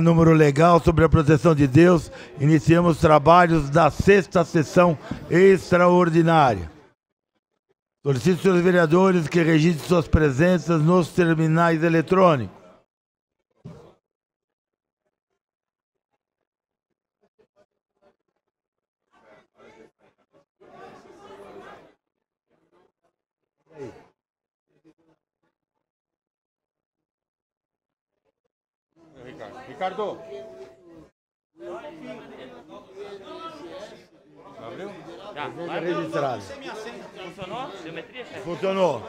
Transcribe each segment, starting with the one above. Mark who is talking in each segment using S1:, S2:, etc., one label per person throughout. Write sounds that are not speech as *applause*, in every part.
S1: número legal sobre a proteção de Deus. Iniciamos trabalhos da sexta sessão extraordinária. Solicito os vereadores que registrem suas presenças nos terminais eletrônicos.
S2: Ricardo. Abriu? Tá. Registrado. Funcionou? Geometria, chefe? Funcionou.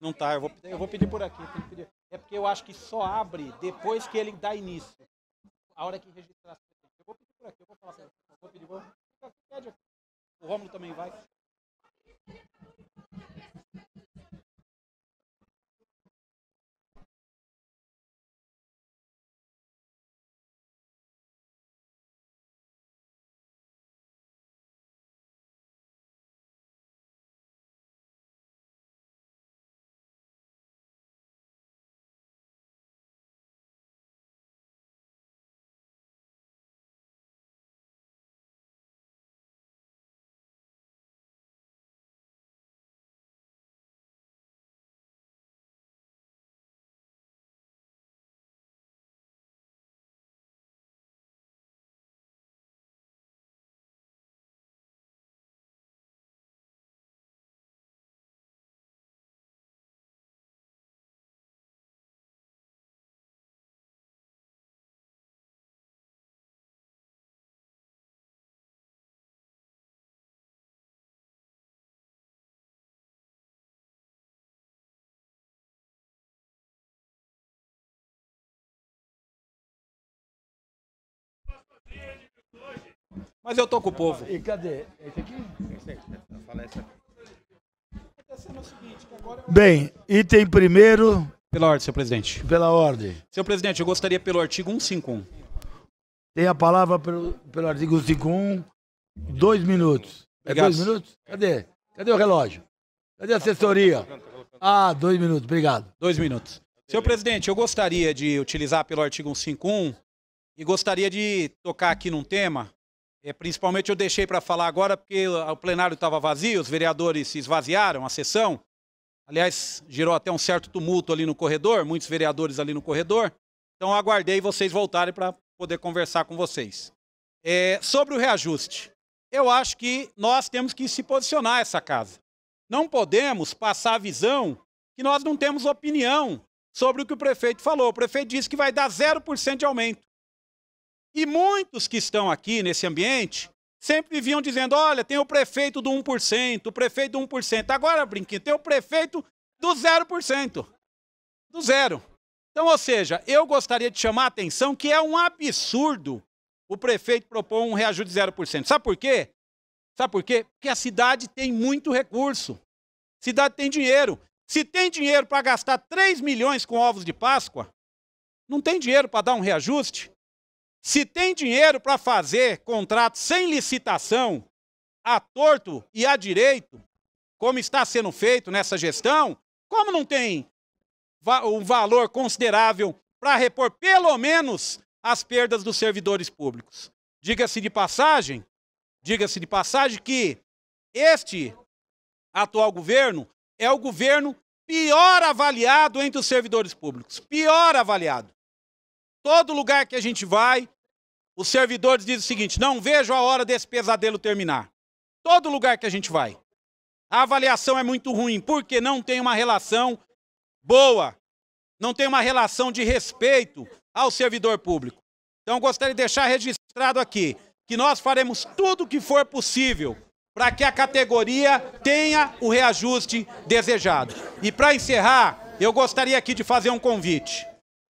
S3: Não tá, eu vou, eu vou pedir por aqui. Pedir. É porque eu acho que só abre depois que ele dá início. A hora que registrar. Eu vou pedir por aqui, eu vou falar pra ele. vou pedir, vou... O Romulo também vai.
S1: Mas eu tô com o povo. E cadê? Esse aqui? Tá é Bem,
S3: item primeiro. Pela ordem, senhor presidente. Pela ordem. Senhor presidente, eu gostaria pelo artigo 151.
S1: Tem a palavra pelo, pelo artigo 51.
S3: dois minutos. É dois minutos? Cadê? Cadê o relógio? Cadê a assessoria?
S1: Ah, dois minutos, obrigado. Dois minutos.
S3: Senhor presidente, eu gostaria de utilizar pelo artigo 151 e gostaria de tocar aqui num tema, é, principalmente eu deixei para falar agora porque o plenário estava vazio, os vereadores se esvaziaram a sessão. Aliás, gerou até um certo tumulto ali no corredor, muitos vereadores ali no corredor. Então aguardei vocês voltarem para poder conversar com vocês. É, sobre o reajuste, eu acho que nós temos que se posicionar essa casa. Não podemos passar a visão que nós não temos opinião sobre o que o prefeito falou. O prefeito disse que vai dar 0% de aumento. E muitos que estão aqui nesse ambiente sempre viviam dizendo: olha, tem o prefeito do 1%, o prefeito do 1%. Agora, brinquinho, tem o prefeito do 0%. Do zero. Então, ou seja, eu gostaria de chamar a atenção que é um absurdo o prefeito propor um reajuste de 0%. Sabe por quê? Sabe por quê? Porque a cidade tem muito recurso. A cidade tem dinheiro. Se tem dinheiro para gastar 3 milhões com ovos de Páscoa, não tem dinheiro para dar um reajuste? Se tem dinheiro para fazer contrato sem licitação, a torto e a direito, como está sendo feito nessa gestão, como não tem um valor considerável para repor pelo menos as perdas dos servidores públicos. Diga-se de passagem, diga-se de passagem que este atual governo é o governo pior avaliado entre os servidores públicos, pior avaliado. Todo lugar que a gente vai, os servidores dizem o seguinte: não vejo a hora desse pesadelo terminar. Todo lugar que a gente vai. A avaliação é muito ruim, porque não tem uma relação boa, não tem uma relação de respeito ao servidor público. Então, gostaria de deixar registrado aqui que nós faremos tudo o que for possível para que a categoria tenha o reajuste desejado. E para encerrar, eu gostaria aqui de fazer um convite.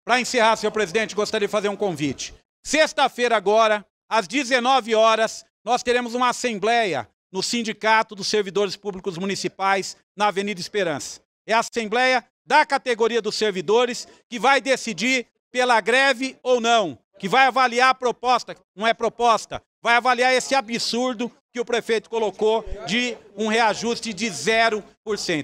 S3: Para encerrar, senhor presidente, gostaria de fazer um convite. Sexta-feira agora, às 19 horas, nós teremos uma assembleia no Sindicato dos Servidores Públicos Municipais, na Avenida Esperança. É a assembleia da categoria dos servidores que vai decidir pela greve ou não, que vai avaliar a proposta, não é proposta, vai avaliar esse absurdo que o prefeito colocou de um reajuste de 0%.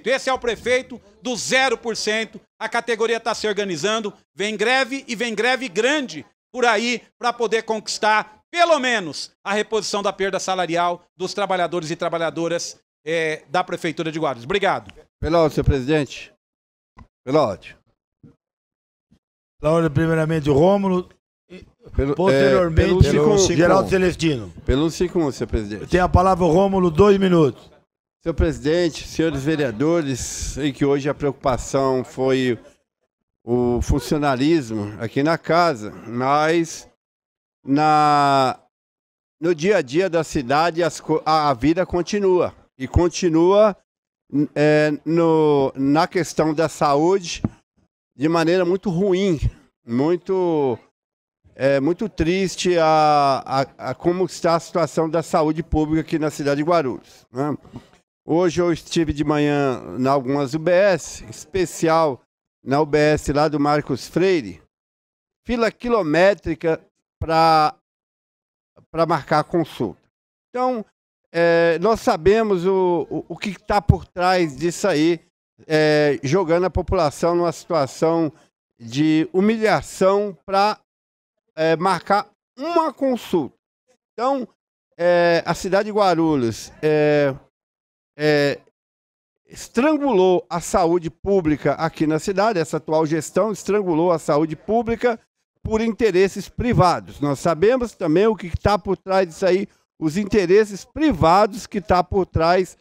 S3: Esse é o prefeito do 0%. A categoria está se organizando, vem greve e vem greve grande por aí para poder conquistar, pelo menos, a reposição da perda salarial dos trabalhadores e trabalhadoras é, da Prefeitura de Guarulhos. Obrigado.
S4: Pelo senhor presidente. Pelote. Laura, primeiramente, o Rômulo, pelo, Posteriormente, é, pelo Geraldo Celestino. Pelo 5 senhor presidente. Tem
S1: a palavra o Rômulo, dois minutos.
S4: Senhor presidente, senhores vereadores, sei que hoje a preocupação foi o funcionalismo aqui na casa, mas na, no dia a dia da cidade as, a, a vida continua. E continua é, no, na questão da saúde de maneira muito ruim, muito é muito triste a, a, a, como está a situação da saúde pública aqui na cidade de Guarulhos. Né? Hoje eu estive de manhã em algumas UBS, em especial na UBS lá do Marcos Freire, fila quilométrica para marcar consulta. Então, é, nós sabemos o, o, o que está por trás disso aí, é, jogando a população numa situação de humilhação para é, marcar uma consulta. Então, é, a cidade de Guarulhos é, é, estrangulou a saúde pública aqui na cidade, essa atual gestão estrangulou a saúde pública por interesses privados. Nós sabemos também o que está por trás disso aí, os interesses privados que está por trás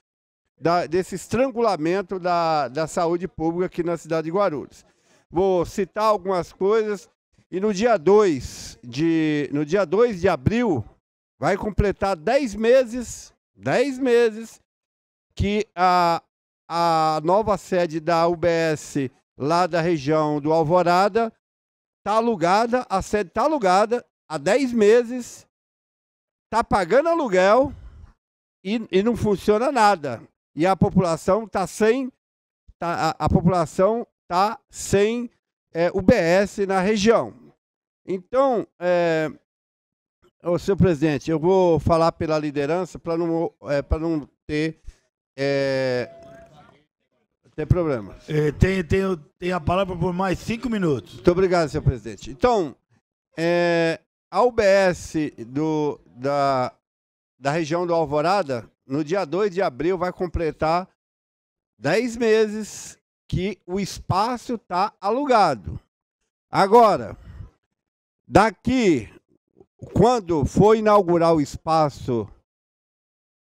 S4: da, desse estrangulamento da, da saúde pública aqui na cidade de Guarulhos. Vou citar algumas coisas e no dia 2 de, no dia 2 de abril, vai completar 10 meses, 10 meses, que a, a nova sede da UBS lá da região do Alvorada está alugada, a sede está alugada há 10 meses, está pagando aluguel e, e não funciona nada. E a população está sem, tá, a, a população tá sem é, UBS na região. Então, é, senhor presidente, eu vou falar pela liderança para não, é, não ter, é, ter problema. É, tem, tem, tem a palavra por mais cinco minutos. Muito obrigado, senhor presidente. Então, é, a UBS do, da, da região do Alvorada, no dia 2 de abril, vai completar 10 meses que o espaço está alugado. Agora, Daqui, quando foi inaugurar o espaço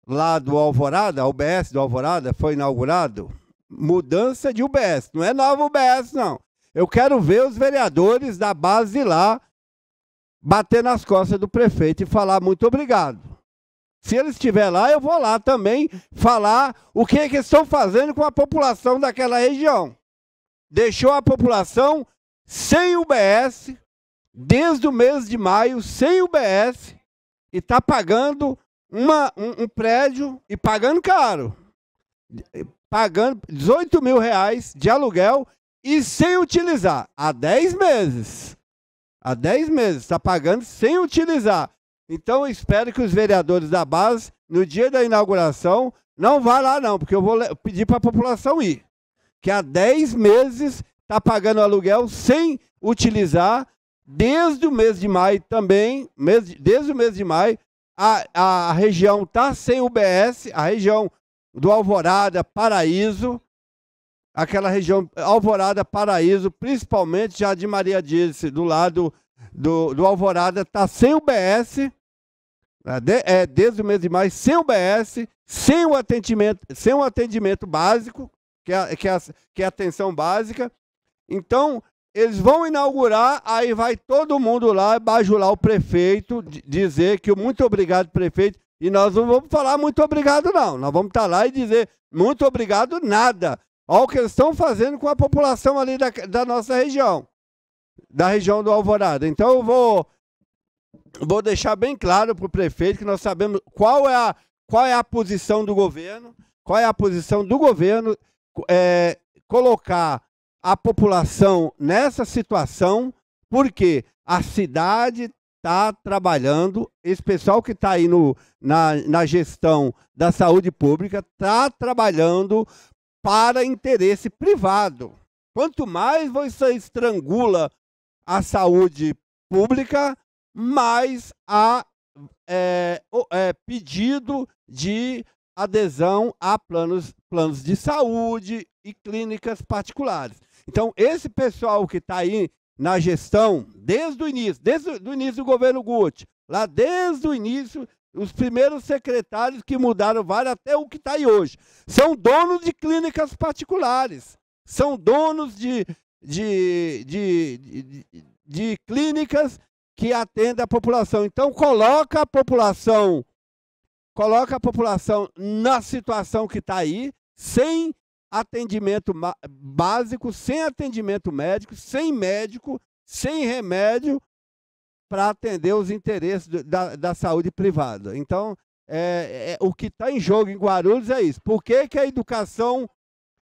S4: lá do Alvorada, a UBS do Alvorada foi inaugurado, mudança de UBS, não é nova UBS não. Eu quero ver os vereadores da base lá bater nas costas do prefeito e falar muito obrigado. Se ele estiver lá, eu vou lá também falar o que, é que estão fazendo com a população daquela região. Deixou a população sem UBS, desde o mês de maio sem o BS e está pagando uma, um, um, prédio e pagando caro. Pagando 18 mil reais de aluguel e sem utilizar. Há 10 meses. Há 10 meses. Está pagando sem utilizar. Então, espero que os vereadores da base, no dia da inauguração, não vá lá não, porque eu vou pedir para a população ir. Que há 10 meses está pagando aluguel sem utilizar desde o mês de maio também, mês de, desde o mês de maio, a, a região está sem UBS, a região do Alvorada, Paraíso, aquela região Alvorada, Paraíso, principalmente já de Maria Dirce, do lado do, do Alvorada, está sem UBS, né, de, é, desde o mês de maio, sem UBS, sem o atendimento, sem o atendimento básico, que é, que, é, que é a atenção básica. Então, eles vão inaugurar, aí vai todo mundo lá bajular o prefeito, dizer que o muito obrigado, prefeito. E nós não vamos falar muito obrigado, não. Nós vamos estar tá lá e dizer muito obrigado, nada. Olha o que eles estão fazendo com a população ali da, da nossa região, da região do Alvorada. Então eu vou, vou deixar bem claro para o prefeito que nós sabemos qual é, a, qual é a posição do governo, qual é a posição do governo é, colocar a população nessa situação, porque a cidade está trabalhando, esse pessoal que está aí no, na, na gestão da saúde pública está trabalhando para interesse privado. Quanto mais você estrangula a saúde pública, mais há é, é, pedido de adesão a planos, planos de saúde e clínicas particulares. Então, esse pessoal que está aí na gestão, desde o início, desde o início do governo Guti, lá desde o início, os primeiros secretários que mudaram vale até o que está aí hoje, são donos de clínicas particulares, são donos de, de, de, de, de clínicas que atendem a população. Então, coloca a população, coloca a população na situação que está aí, sem atendimento básico, sem atendimento médico, sem médico, sem remédio para atender os interesses da, da saúde privada. Então, é, é, o que está em jogo em Guarulhos é isso. Por que, que a educação,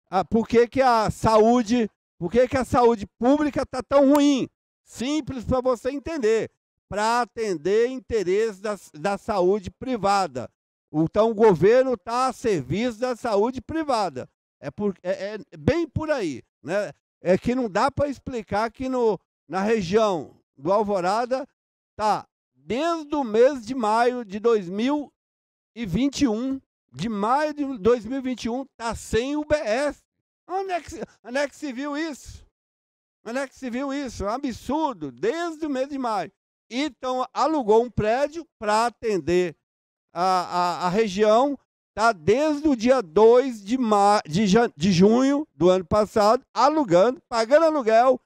S4: a, por que, que a saúde, por que, que a saúde pública está tão ruim? Simples para você entender. Para atender interesses da, da saúde privada. Então, o governo está a serviço da saúde privada. É, por, é, é bem por aí. Né? É que não dá para explicar que no, na região do Alvorada tá desde o mês de maio de 2021, de maio de 2021, tá sem UBS. Onde é que, onde é que se viu isso? Onde é que se viu isso? É um absurdo, desde o mês de maio. Então, alugou um prédio para atender a, a, a região tá desde o dia 2 de, ma... de, de junho do ano passado, alugando, pagando aluguel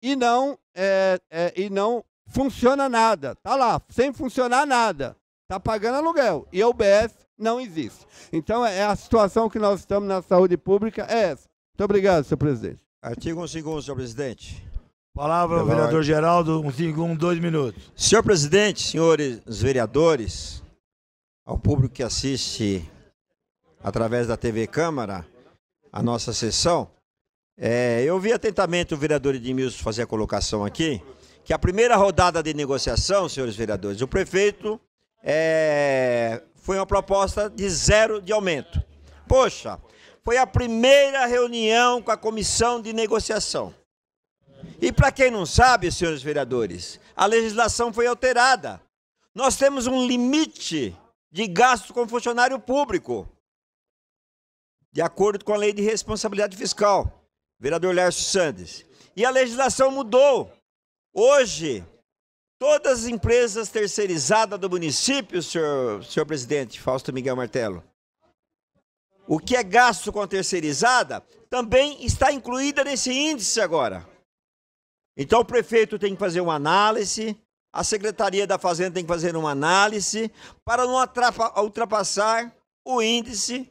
S4: e não, é, é, e não funciona nada. Tá lá, sem funcionar nada. Tá pagando aluguel. E a UBS não existe. Então, é, é a situação que nós estamos na saúde pública é essa. Muito
S5: obrigado, senhor presidente. Artigo segundo senhor presidente. Palavra ao vereador Geraldo, um segundo dois minutos. Senhor presidente, senhores vereadores, ao público que assiste através da TV Câmara, a nossa sessão, é, eu vi atentamente o vereador Edmilson fazer a colocação aqui, que a primeira rodada de negociação, senhores vereadores, o prefeito é, foi uma proposta de zero de aumento. Poxa, foi a primeira reunião com a comissão de negociação. E para quem não sabe, senhores vereadores, a legislação foi alterada. Nós temos um limite de gasto com funcionário público de acordo com a lei de responsabilidade fiscal, vereador Lércio Sandes. E a legislação mudou. Hoje, todas as empresas terceirizadas do município, senhor, senhor presidente Fausto Miguel Martelo, o que é gasto com a terceirizada também está incluída nesse índice agora. Então o prefeito tem que fazer uma análise, a Secretaria da Fazenda tem que fazer uma análise para não ultrapassar o índice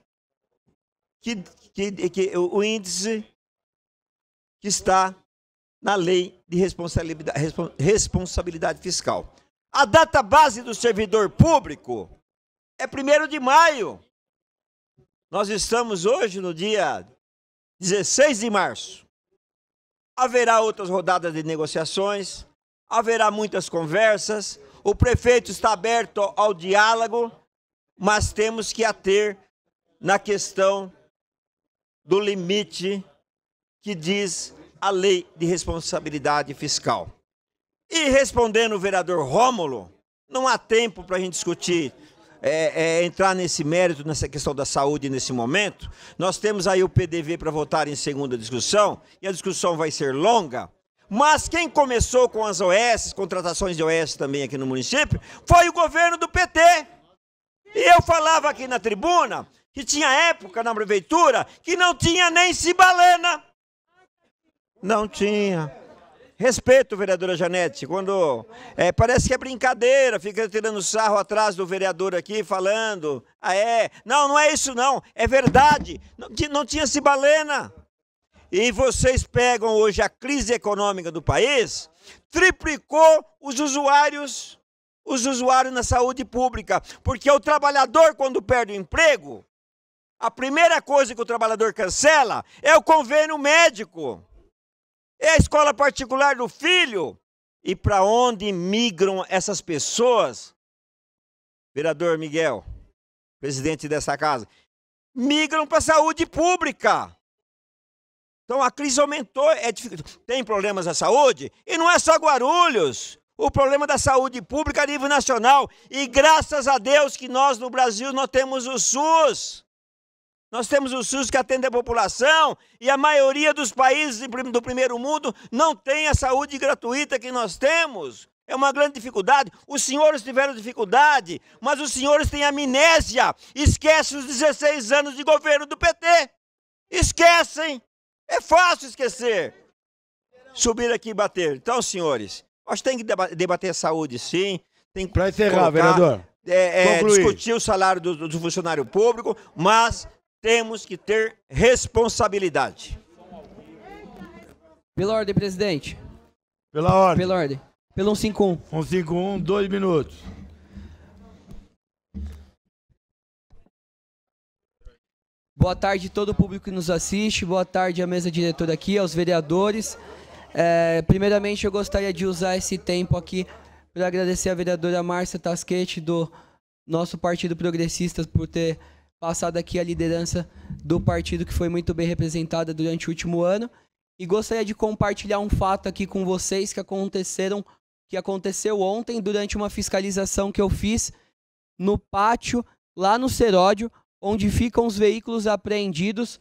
S5: que, que, que o índice que está na lei de responsabilidade, responsabilidade fiscal. A data base do servidor público é 1 de maio. Nós estamos hoje no dia 16 de março. Haverá outras rodadas de negociações, haverá muitas conversas. O prefeito está aberto ao diálogo, mas temos que ater na questão do limite que diz a lei de responsabilidade fiscal. E respondendo o vereador Rômulo, não há tempo para a gente discutir, é, é, entrar nesse mérito, nessa questão da saúde nesse momento. Nós temos aí o PDV para votar em segunda discussão, e a discussão vai ser longa. Mas quem começou com as OS, contratações de OS também aqui no município, foi o governo do PT. E eu falava aqui na tribuna que tinha época na prefeitura que não tinha nem cibalena. Não tinha. Respeito, vereadora Janete, quando é, parece que é brincadeira, fica tirando sarro atrás do vereador aqui, falando, ah é, não, não é isso não, é verdade, não, não tinha cibalena. E vocês pegam hoje a crise econômica do país, triplicou os usuários, os usuários na saúde pública, porque o trabalhador quando perde o emprego, a primeira coisa que o trabalhador cancela é o convênio médico, é a escola particular do filho. E para onde migram essas pessoas? Vereador Miguel, presidente dessa casa, migram para a saúde pública. Então a crise aumentou. É Tem problemas na saúde? E não é só Guarulhos. O problema da saúde pública a nível nacional. E graças a Deus que nós no Brasil não temos o SUS. Nós temos o SUS que atende a população e a maioria dos países do primeiro mundo não tem a saúde gratuita que nós temos. É uma grande dificuldade. Os senhores tiveram dificuldade, mas os senhores têm amnésia. Esquecem os 16 anos de governo do PT. Esquecem. É fácil esquecer. Subir aqui e bater. Então, senhores, nós temos que debater a saúde, sim. Tem que. Para encerrar, vereador. É, é, discutir o salário do, do funcionário público, mas temos que ter responsabilidade.
S6: Pela ordem, presidente. Pela ordem. Pela ordem. Pelo 151. 151, dois minutos. Boa tarde a todo o público que nos assiste, boa tarde à mesa diretora aqui, aos vereadores. É, primeiramente, eu gostaria de usar esse tempo aqui para agradecer à vereadora Márcia Tasquete, do nosso Partido Progressista, por ter passar daqui a liderança do partido que foi muito bem representada durante o último ano. E gostaria de compartilhar um fato aqui com vocês que aconteceram que aconteceu ontem durante uma fiscalização que eu fiz no pátio lá no Seródio, onde ficam os veículos apreendidos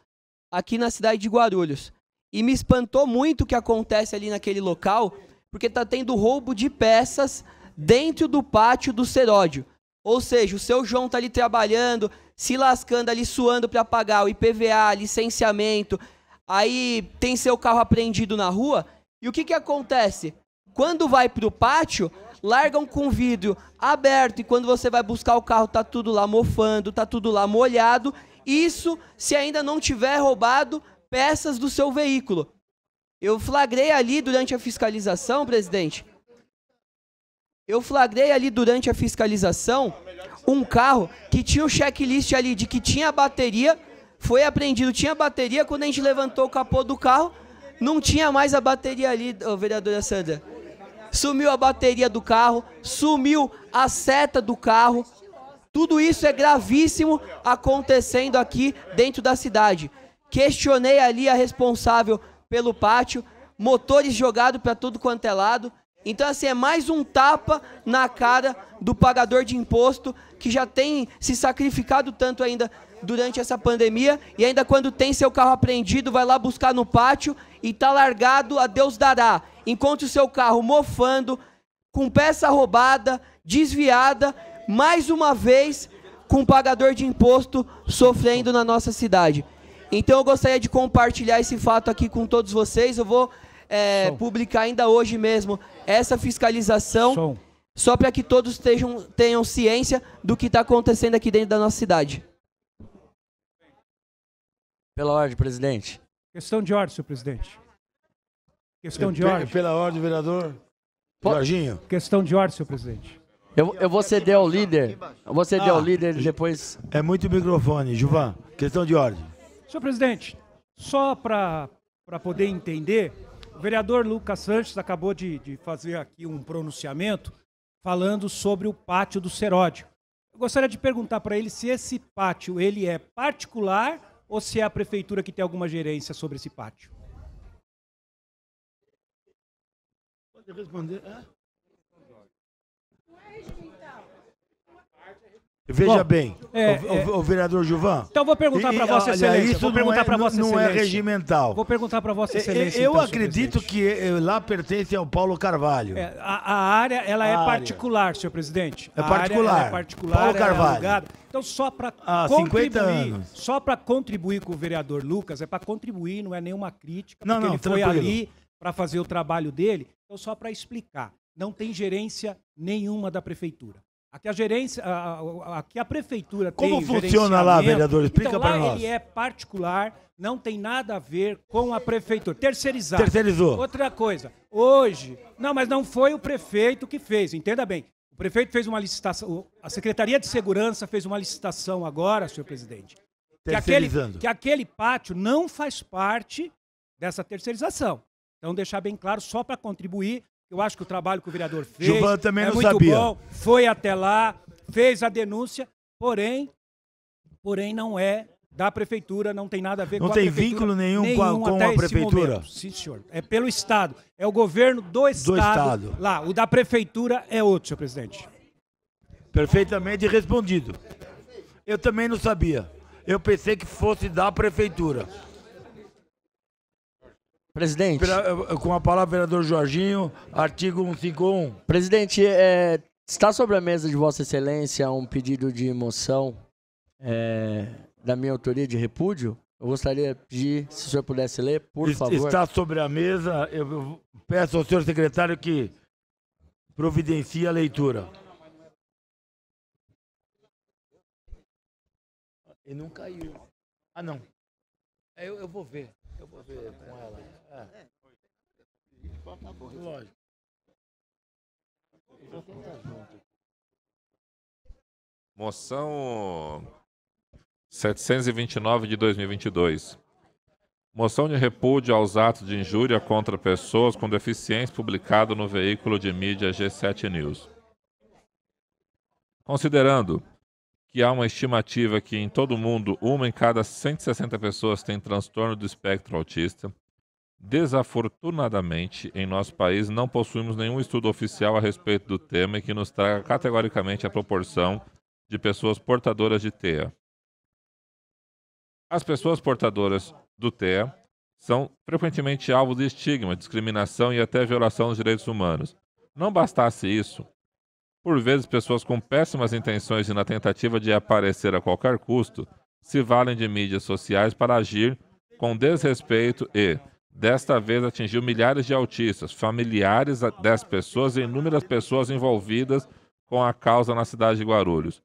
S6: aqui na cidade de Guarulhos. E me espantou muito o que acontece ali naquele local, porque está tendo roubo de peças dentro do pátio do Seródio. Ou seja, o seu João tá ali trabalhando, se lascando ali, suando para pagar o IPVA, licenciamento, aí tem seu carro apreendido na rua. E o que que acontece? Quando vai pro pátio, largam com o vidro aberto e quando você vai buscar o carro tá tudo lá mofando, tá tudo lá molhado. Isso se ainda não tiver roubado peças do seu veículo. Eu flagrei ali durante a fiscalização, presidente, eu flagrei ali durante a fiscalização um carro que tinha um checklist ali de que tinha bateria, foi apreendido, tinha bateria, quando a gente levantou o capô do carro, não tinha mais a bateria ali, oh, vereadora Sandra. Sumiu a bateria do carro, sumiu a seta do carro. Tudo isso é gravíssimo acontecendo aqui dentro da cidade. Questionei ali a responsável pelo pátio, motores jogados para tudo quanto é lado, então, assim, é mais um tapa na cara do pagador de imposto que já tem se sacrificado tanto ainda durante essa pandemia e ainda quando tem seu carro apreendido, vai lá buscar no pátio e tá largado, a Deus dará. Encontre o seu carro mofando, com peça roubada, desviada, mais uma vez com o pagador de imposto sofrendo na nossa cidade. Então eu gostaria de compartilhar esse fato aqui com todos vocês. Eu vou é, publicar ainda hoje mesmo essa fiscalização, Som. só para que todos tenham, tenham ciência do que está acontecendo aqui dentro da nossa cidade.
S7: Pela ordem, presidente.
S8: Questão de ordem, senhor presidente. Questão de ordem. Pela ordem, vereador. Jorginho. Questão de ordem, senhor presidente.
S1: Eu, eu vou ceder ao líder. Eu vou
S8: ceder ah, ao líder
S1: depois. É muito microfone, Juvan. Questão de ordem.
S8: Senhor presidente, só para poder entender, o vereador Lucas Sanches acabou de, de fazer aqui um pronunciamento falando sobre o pátio do Seródio. Eu gostaria de perguntar para ele se esse pátio ele é particular ou se é a prefeitura que tem alguma gerência sobre esse pátio.
S2: Pode responder. É?
S8: Veja Bom, bem, é, o, o, é. vereador Juvan. Então vou perguntar para Vossa Excelência. Isso vou perguntar para é, Vossa não é Excelência. Não é regimental. Vou perguntar
S1: para Vossa é, Excelência. Eu então, acredito que eh, lá pertence ao Paulo Carvalho.
S8: A, a, área ela a é particular, senhor presidente. É particular. Área, é particular. Paulo Carvalho. então só para ah, contribuir, só para contribuir com o vereador Lucas é para contribuir, não é nenhuma crítica. Não, não. Ele tranquilo. foi ali para fazer o trabalho dele. Então só para explicar, não tem gerência nenhuma da prefeitura. Aqui a gerência, aqui a prefeitura tem Como funciona lá, vereador? Explica então, para nós. ele é particular, não tem nada a ver com a prefeitura. Terceirizado. Terceirizou. Outra coisa, hoje, não, mas não foi o prefeito que fez, entenda bem. O prefeito fez uma licitação, a Secretaria de Segurança fez uma licitação agora, senhor presidente.
S9: Terceirizando. Que
S8: aquele, que aquele pátio não faz parte dessa terceirização. Então, deixar bem claro, só para contribuir eu acho que o trabalho que o vereador fez também é não muito sabia. bom. Foi até lá, fez a denúncia, porém, porém não é da prefeitura, não tem nada a ver não com a prefeitura. Não tem vínculo nenhum, nenhum com a, com a prefeitura? Momento. Sim, senhor. É pelo Estado. É o governo do Estado. Do Estado. Lá, o da prefeitura é outro, senhor presidente. Perfeitamente respondido. Eu
S1: também não sabia. Eu pensei que fosse da prefeitura. Presidente. Eh, eh, com a palavra, vereador Jorginho, artigo 151.
S7: Presidente, é, está sobre a mesa de Vossa Excelência um pedido de moção é, da minha autoria de repúdio? Eu gostaria de pedir, se o senhor pudesse ler, por está favor. Está
S1: sobre a mesa. Eu peço ao senhor secretário que providencie a leitura. E não caiu. Ah, não. É, eu, eu vou ver. Eu vou ver com ela.
S2: É. Lógico.
S9: Moção 729 de 2022. Moção de repúdio aos atos de injúria contra pessoas com deficiência publicado no veículo de mídia G7 News. Considerando que há uma estimativa que em todo o mundo uma em cada 160 pessoas tem transtorno do espectro autista, Desafortunadamente, em nosso país não possuímos nenhum estudo oficial a respeito do tema e que nos traga categoricamente a proporção de pessoas portadoras de TEA. As pessoas portadoras do TEA são frequentemente alvo de estigma, discriminação e até violação dos direitos humanos. Não bastasse isso, por vezes pessoas com péssimas intenções e na tentativa de aparecer a qualquer custo se valem de mídias sociais para agir com desrespeito e, Desta vez atingiu milhares de autistas, familiares das pessoas e inúmeras pessoas envolvidas com a causa na cidade de Guarulhos.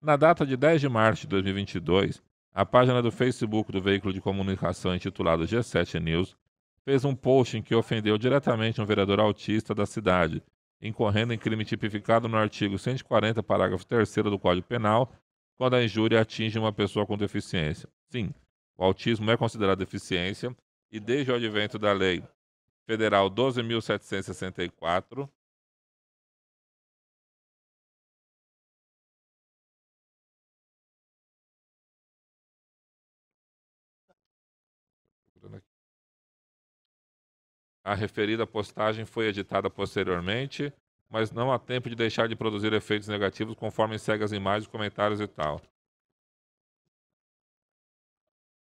S9: Na data de 10 de março de 2022, a página do Facebook do veículo de comunicação intitulado G7 News fez um post em que ofendeu diretamente um vereador autista da cidade, incorrendo em crime tipificado no artigo 140, parágrafo 3 do Código Penal, quando a injúria atinge uma pessoa com deficiência. Sim, o autismo é considerado deficiência e desde o advento da Lei Federal 12.764, A referida postagem foi editada posteriormente, mas não há tempo de deixar de produzir efeitos negativos conforme segue as imagens, comentários e tal.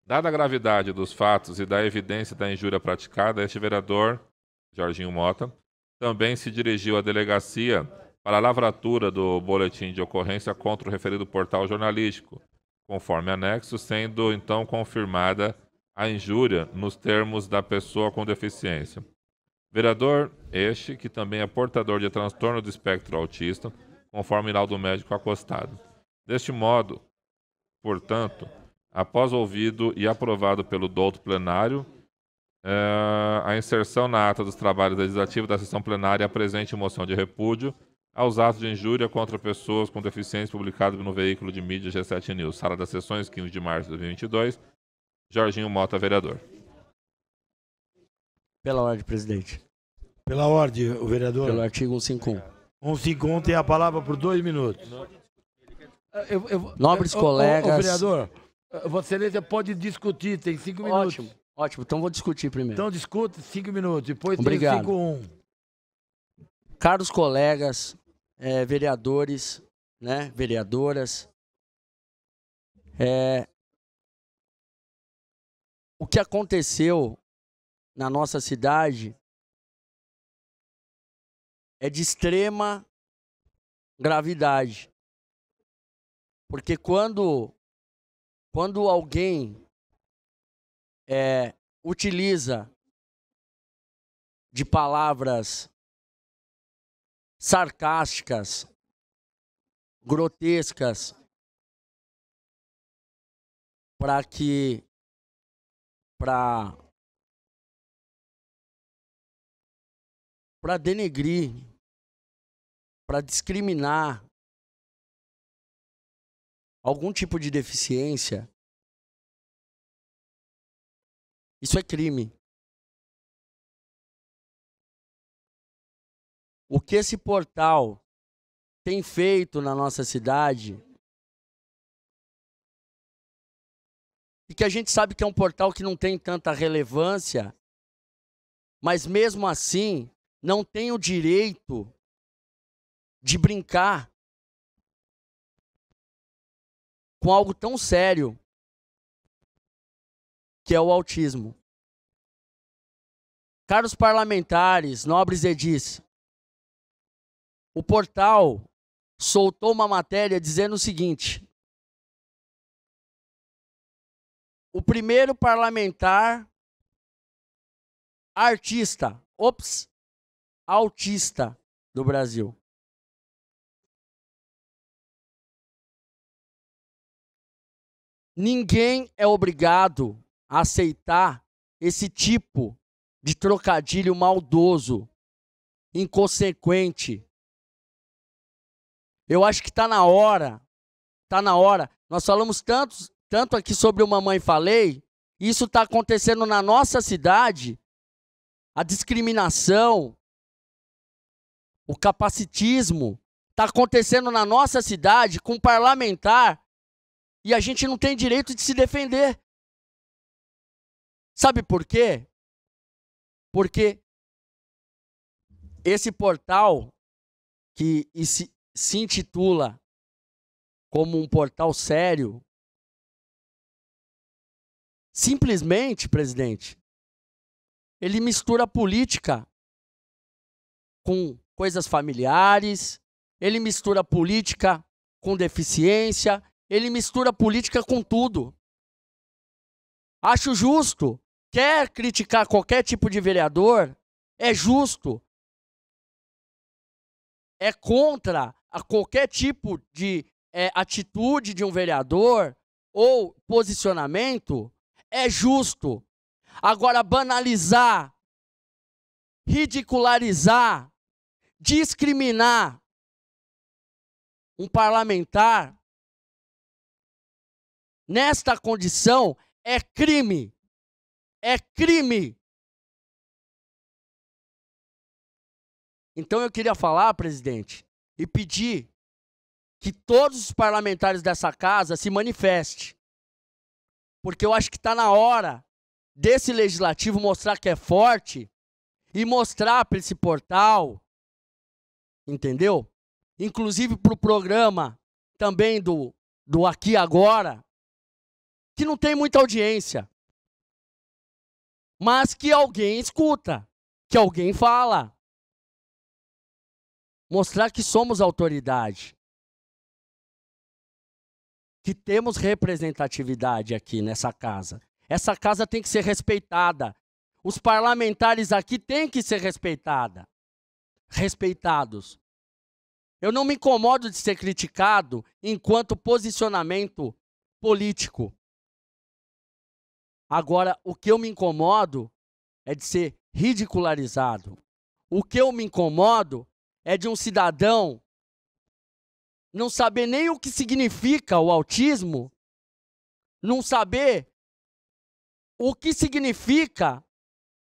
S9: Dada a gravidade dos fatos e da evidência da injúria praticada, este vereador, Jorginho Mota, também se dirigiu à delegacia para a lavratura do boletim de ocorrência contra o referido portal jornalístico, conforme anexo, sendo então confirmada a injúria nos termos da pessoa com deficiência. Vereador este, que também é portador de transtorno do espectro autista, conforme laudo médico acostado. Deste modo, portanto, após ouvido e aprovado pelo douto plenário, é, a inserção na ata dos trabalhos legislativos da sessão plenária apresente moção de repúdio aos atos de injúria contra pessoas com deficiência publicado no veículo de mídia G7 News. Sala das sessões, 15 de março de 2022. Jorginho Mota, vereador.
S1: Pela ordem, presidente. Pela ordem, o vereador. Pelo artigo 151. 151 tem a palavra por dois minutos. Eu, eu, Nobres eu, colegas. o, o vereador, ah, Vossa Excelência pode discutir, tem cinco minutos. Ótimo, ótimo. Então vou discutir primeiro. Então discute cinco minutos, depois Obrigado. tem cinco um. Caros colegas,
S10: é, vereadores, né, vereadoras, é, o que aconteceu na nossa cidade é de extrema gravidade. Porque quando quando alguém é, utiliza de palavras sarcásticas, grotescas, para que para para denegrir, para discriminar, algum tipo de deficiência, isso é crime. O que esse portal tem feito na nossa cidade e que a gente sabe que é um portal que não tem tanta relevância, mas mesmo assim não tem o direito de brincar com algo tão sério que é o autismo. Caros parlamentares, nobres edis, o portal soltou uma matéria dizendo o seguinte: o primeiro parlamentar artista, ops, autista do Brasil. Ninguém é obrigado a aceitar esse tipo
S7: de trocadilho maldoso, inconsequente. Eu acho que está na hora, está na hora. Nós falamos tanto, tanto aqui sobre o Mamãe Falei, isso está acontecendo na nossa cidade, a discriminação, o capacitismo, está acontecendo na nossa cidade com um parlamentar e a
S10: gente não tem direito de se defender. Sabe por quê? Porque esse portal que se, se intitula como um portal sério, simplesmente, presidente, ele mistura política com coisas familiares,
S7: ele mistura política com deficiência, ele mistura política
S10: com tudo. Acho justo. Quer criticar qualquer tipo de vereador? É justo.
S7: É contra a qualquer tipo de é, atitude de um vereador ou posicionamento? É justo. Agora, banalizar,
S10: ridicularizar, discriminar um parlamentar nesta condição é crime. É crime. Então eu queria falar, presidente, e pedir que todos os parlamentares dessa casa se manifestem.
S7: Porque eu acho que está na hora desse legislativo mostrar que é forte e mostrar para esse portal, entendeu?
S10: Inclusive para o programa também do, do Aqui Agora, que não tem muita audiência, mas que alguém escuta, que alguém fala. Mostrar que somos autoridade, que temos
S7: representatividade aqui nessa casa. Essa casa tem que ser respeitada. Os parlamentares aqui têm que ser respeitada, respeitados. Eu não me incomodo de ser criticado enquanto posicionamento político. Agora, o que eu me incomodo é de ser ridicularizado. O que eu me incomodo é de um cidadão
S10: não saber nem o que significa o autismo, não saber o que significa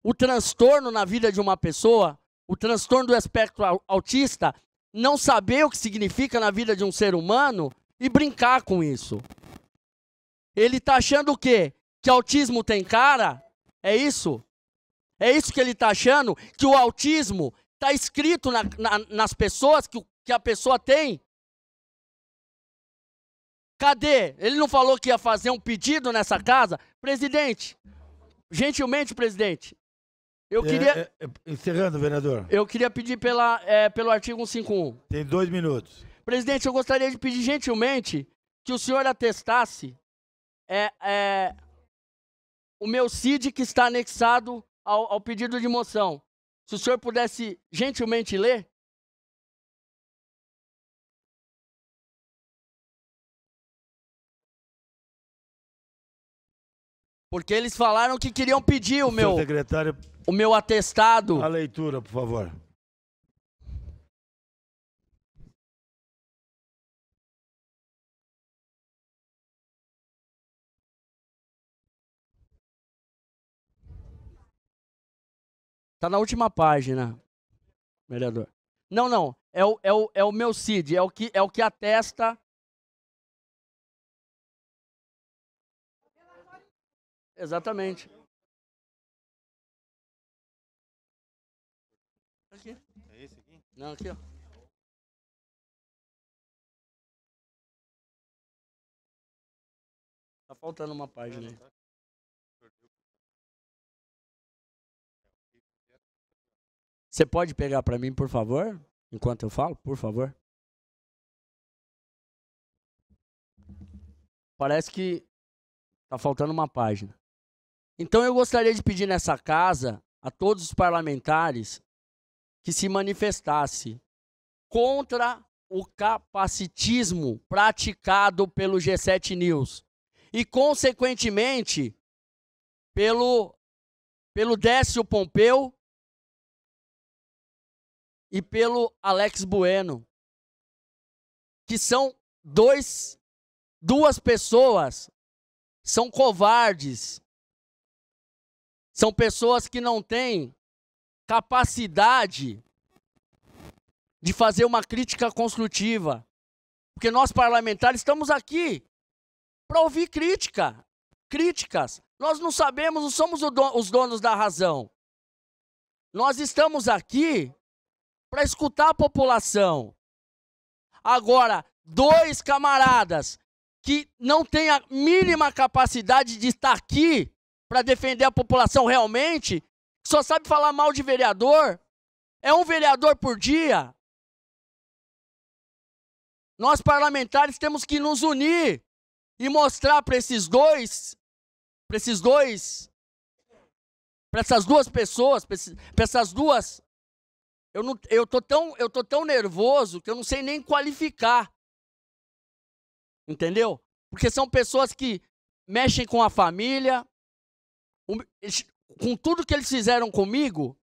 S7: o transtorno na vida de uma pessoa, o transtorno do espectro autista, não saber o que significa na vida de um ser humano e brincar com isso. Ele está achando o quê? que autismo tem cara? É isso? É isso que ele está achando? Que o autismo está escrito na, na, nas pessoas que, que a pessoa tem? Cadê? Ele não falou que ia fazer um pedido nessa casa? Presidente, gentilmente, presidente, eu é, queria.
S1: É, é, encerrando, vereador.
S7: Eu queria pedir pela, é, pelo artigo 151. Tem dois minutos. Presidente, eu gostaria de pedir gentilmente que o senhor atestasse é, é o meu CID que está anexado ao,
S10: ao pedido de moção. Se o senhor pudesse gentilmente ler. Porque eles falaram que queriam pedir o meu, secretário, o meu atestado. A leitura, por favor. Tá na última página, vereador. Não, não. É o, é o, é o meu CID, é o que, é o que atesta. Exatamente. Aqui. É esse aqui? Não, aqui, ó.
S2: Tá faltando uma página aí.
S10: Você pode pegar para mim, por favor? Enquanto eu falo, por favor. Parece que tá faltando uma página. Então eu gostaria de pedir nessa casa
S7: a todos os parlamentares que se manifestasse contra o capacitismo praticado pelo G7 News
S10: e, consequentemente, pelo, pelo Décio Pompeu e pelo Alex Bueno, que são dois duas pessoas são covardes. São pessoas que
S7: não têm capacidade de fazer uma crítica construtiva. Porque nós parlamentares estamos aqui para ouvir crítica, críticas. Nós não sabemos, não somos os donos da razão. Nós estamos aqui para escutar a população. Agora, dois camaradas que não têm a mínima capacidade de estar aqui para defender a população realmente, só sabe falar mal de vereador, é um vereador por dia.
S10: Nós parlamentares temos que nos unir e mostrar para esses dois, para esses dois, para essas duas
S7: pessoas, para essas duas eu, não, eu, tô tão, eu tô tão nervoso que eu não sei nem qualificar. Entendeu? Porque são pessoas que mexem com a família. com tudo que eles fizeram comigo,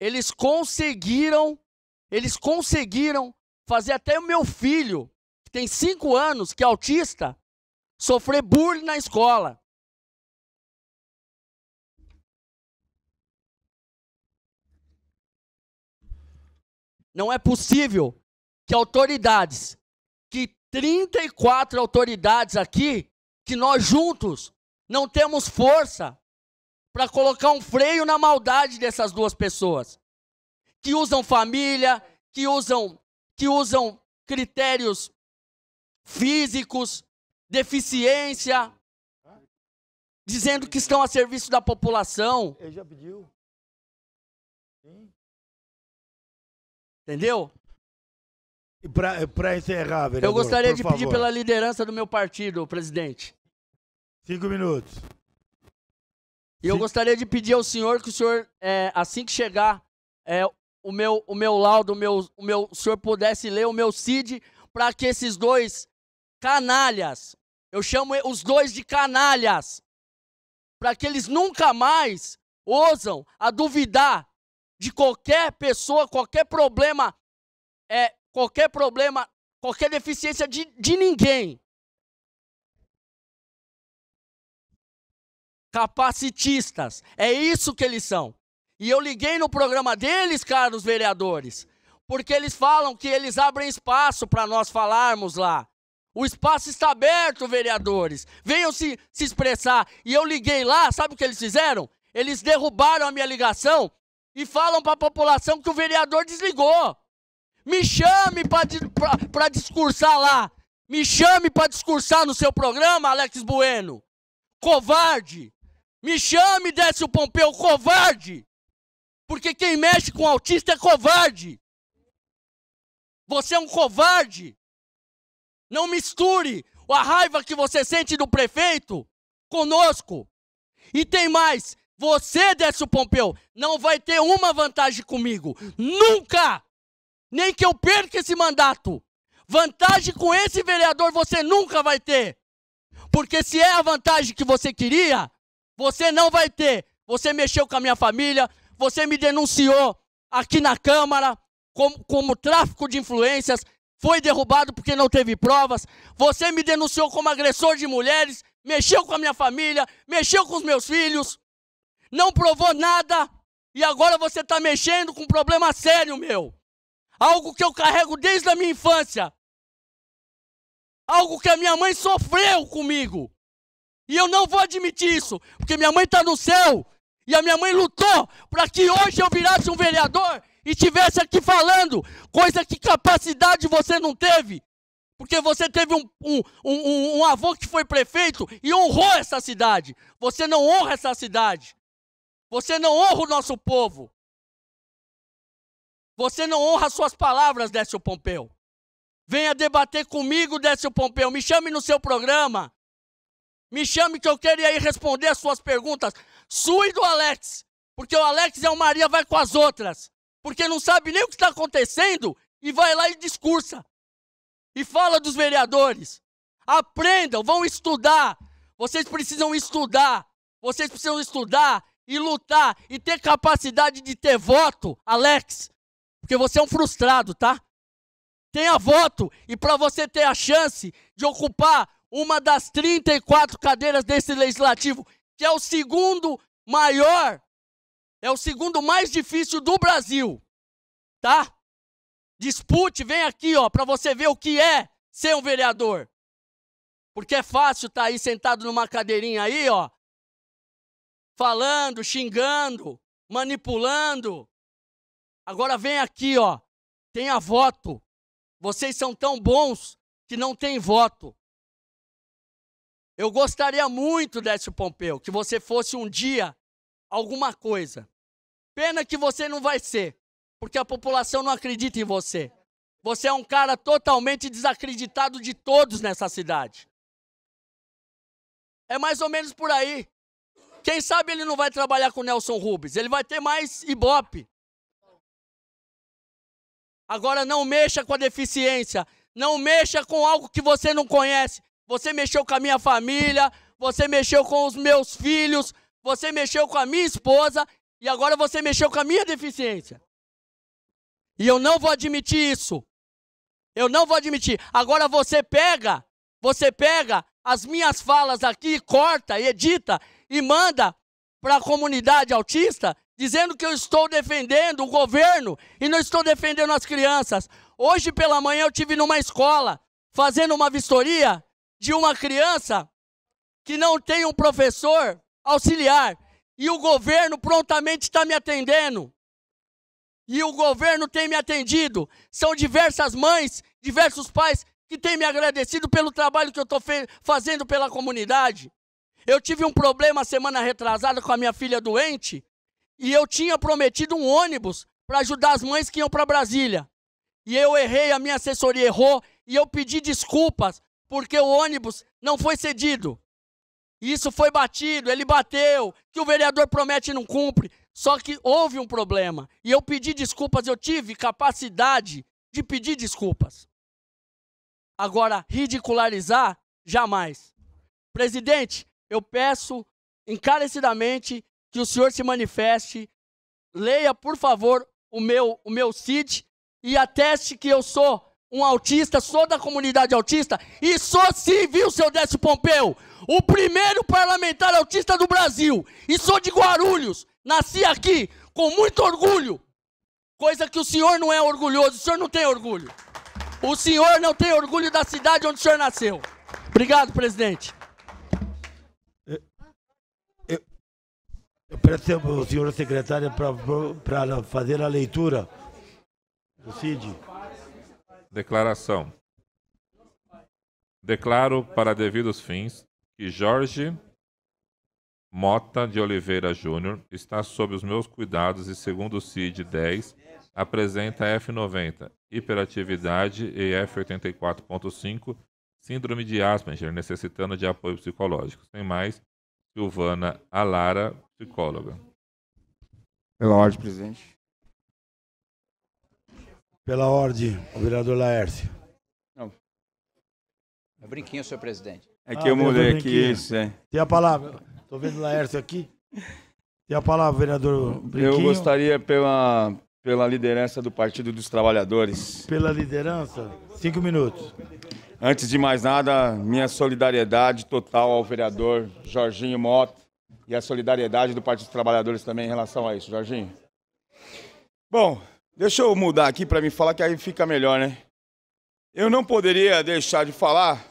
S7: eles conseguiram. Eles conseguiram fazer até o meu filho, que tem cinco anos, que é
S10: autista, sofrer bullying na escola. Não é possível que autoridades, que 34
S7: autoridades aqui, que nós juntos não temos força para colocar um freio na maldade dessas duas pessoas. Que usam família, que usam, que usam critérios físicos,
S10: deficiência, dizendo que estão a serviço da população.
S1: Ele já pediu. Sim. Entendeu? E para encerrar, vereador, Eu gostaria de favor. pedir pela liderança
S7: do meu partido, presidente. Cinco minutos. E eu gostaria de pedir ao senhor que o senhor, é, assim que chegar é, o, meu, o meu laudo, o meu, o meu o senhor pudesse ler o meu CID para que esses dois canalhas, eu chamo os dois de canalhas, para que eles nunca mais ousam a duvidar de qualquer pessoa, qualquer problema,
S10: é, qualquer problema, qualquer deficiência de, de ninguém. Capacitistas,
S7: é isso que eles são. E eu liguei no programa deles, caros vereadores, porque eles falam que eles abrem espaço para nós falarmos lá. O espaço está aberto, vereadores. Venham se, se expressar. E eu liguei lá, sabe o que eles fizeram? Eles derrubaram a minha ligação e falam para a população que o vereador desligou. Me chame para discursar lá. Me chame para discursar no seu programa, Alex Bueno. Covarde. Me chame, Décio Pompeu, covarde. Porque quem mexe com autista é covarde. Você é um covarde. Não misture a raiva que você sente do prefeito conosco. E tem mais, você, Décio Pompeu, não vai ter uma vantagem comigo. Nunca! Nem que eu perca esse mandato. Vantagem com esse vereador você nunca vai ter. Porque se é a vantagem que você queria, você não vai ter. Você mexeu com a minha família, você me denunciou aqui na Câmara como, como tráfico de influências, foi derrubado porque não teve provas. Você me denunciou como agressor de mulheres, mexeu com a minha família, mexeu com os meus filhos não provou nada, e agora você está mexendo com um problema sério meu. Algo que eu carrego desde a minha infância. Algo que a minha mãe sofreu comigo. E eu não vou admitir isso, porque minha mãe está no céu. E a minha mãe lutou para que hoje eu virasse um vereador e estivesse aqui falando, coisa que capacidade você não teve. Porque você teve um, um, um, um avô que foi prefeito e honrou essa cidade. Você não honra essa cidade. Você não honra o nosso povo. Você não honra suas palavras, Décio Pompeu. Venha debater comigo, Décio Pompeu. Me chame no seu programa. Me chame que eu quero ir responder as suas perguntas. Sua e do Alex. Porque o Alex é o Maria vai com as outras. Porque não sabe nem o que está acontecendo e vai lá e discursa. E fala dos vereadores. Aprendam, vão estudar. Vocês precisam estudar. Vocês precisam estudar e lutar e ter capacidade de ter voto, Alex, porque você é um frustrado, tá? Tenha voto e para você ter a chance de ocupar uma das 34 cadeiras desse legislativo, que é o segundo maior, é o segundo mais difícil do Brasil, tá? Dispute, vem aqui, ó, para você ver o que é ser um vereador. Porque é fácil estar tá aí sentado numa cadeirinha aí, ó, falando, xingando, manipulando. Agora vem aqui, ó. Tenha voto. Vocês são tão bons que não tem voto. Eu gostaria muito, Décio Pompeu, que você fosse um dia alguma coisa. Pena que você não vai ser, porque a população não acredita em você. Você é um cara totalmente desacreditado de todos nessa cidade.
S10: É mais ou menos por aí. Quem sabe ele não vai trabalhar com Nelson Rubens, ele vai ter mais ibope.
S7: Agora não mexa com a deficiência, não mexa com algo que você não conhece. Você mexeu com a minha família, você mexeu com os meus filhos, você mexeu com a minha esposa e agora você mexeu com a minha deficiência. E eu não vou admitir isso. Eu não vou admitir. Agora você pega, você pega as minhas falas aqui, corta, edita e manda para a comunidade autista dizendo que eu estou defendendo o governo e não estou defendendo as crianças. Hoje pela manhã eu tive numa escola fazendo uma vistoria de uma criança que não tem um professor auxiliar e o governo prontamente está me atendendo. E o governo tem me atendido. São diversas mães, diversos pais que têm me agradecido pelo trabalho que eu estou fazendo pela comunidade. Eu tive um problema semana retrasada com a minha filha doente e eu tinha prometido um ônibus para ajudar as mães que iam para Brasília. E eu errei, a minha assessoria errou e eu pedi desculpas porque o ônibus não foi cedido. Isso foi batido, ele bateu, que o vereador promete e não cumpre. Só que houve um problema e eu pedi desculpas, eu tive capacidade de pedir desculpas. Agora, ridicularizar, jamais. Presidente, eu peço encarecidamente que o senhor se manifeste, leia, por favor, o meu, o meu CID e ateste que eu sou um autista, sou da comunidade autista e sou sim, viu, seu Décio Pompeu, o primeiro parlamentar autista do Brasil e sou de Guarulhos, nasci aqui com muito orgulho, coisa que o senhor não é orgulhoso, o senhor não tem orgulho. O senhor não tem orgulho da cidade onde o senhor nasceu. Obrigado,
S1: presidente. Eu peço ao senhor secretário para fazer a leitura
S9: do CID. Declaração. Declaro para devidos fins que Jorge Mota de Oliveira Júnior está sob os meus cuidados e, segundo o CID 10, apresenta F90, hiperatividade e F84.5, síndrome de Asperger, necessitando de apoio psicológico. Sem mais, Silvana Alara, psicóloga.
S11: Pela ordem, presidente.
S1: Pela ordem, o vereador Laércio.
S12: Não. É brinquinho, senhor presidente. É
S11: que ah, eu mudei aqui, isso, é.
S12: Tem a palavra. Estou vendo Laércio aqui.
S1: Tem a palavra, vereador Brinquinho. Eu
S11: gostaria pela, pela liderança do Partido dos Trabalhadores. Pela
S1: liderança? Cinco minutos.
S11: Antes de mais nada, minha solidariedade total ao vereador Jorginho Mota e a solidariedade do Partido dos Trabalhadores também em relação a isso, Jorginho. Bom, deixa eu mudar aqui para me falar que aí fica melhor, né? Eu não poderia deixar de falar,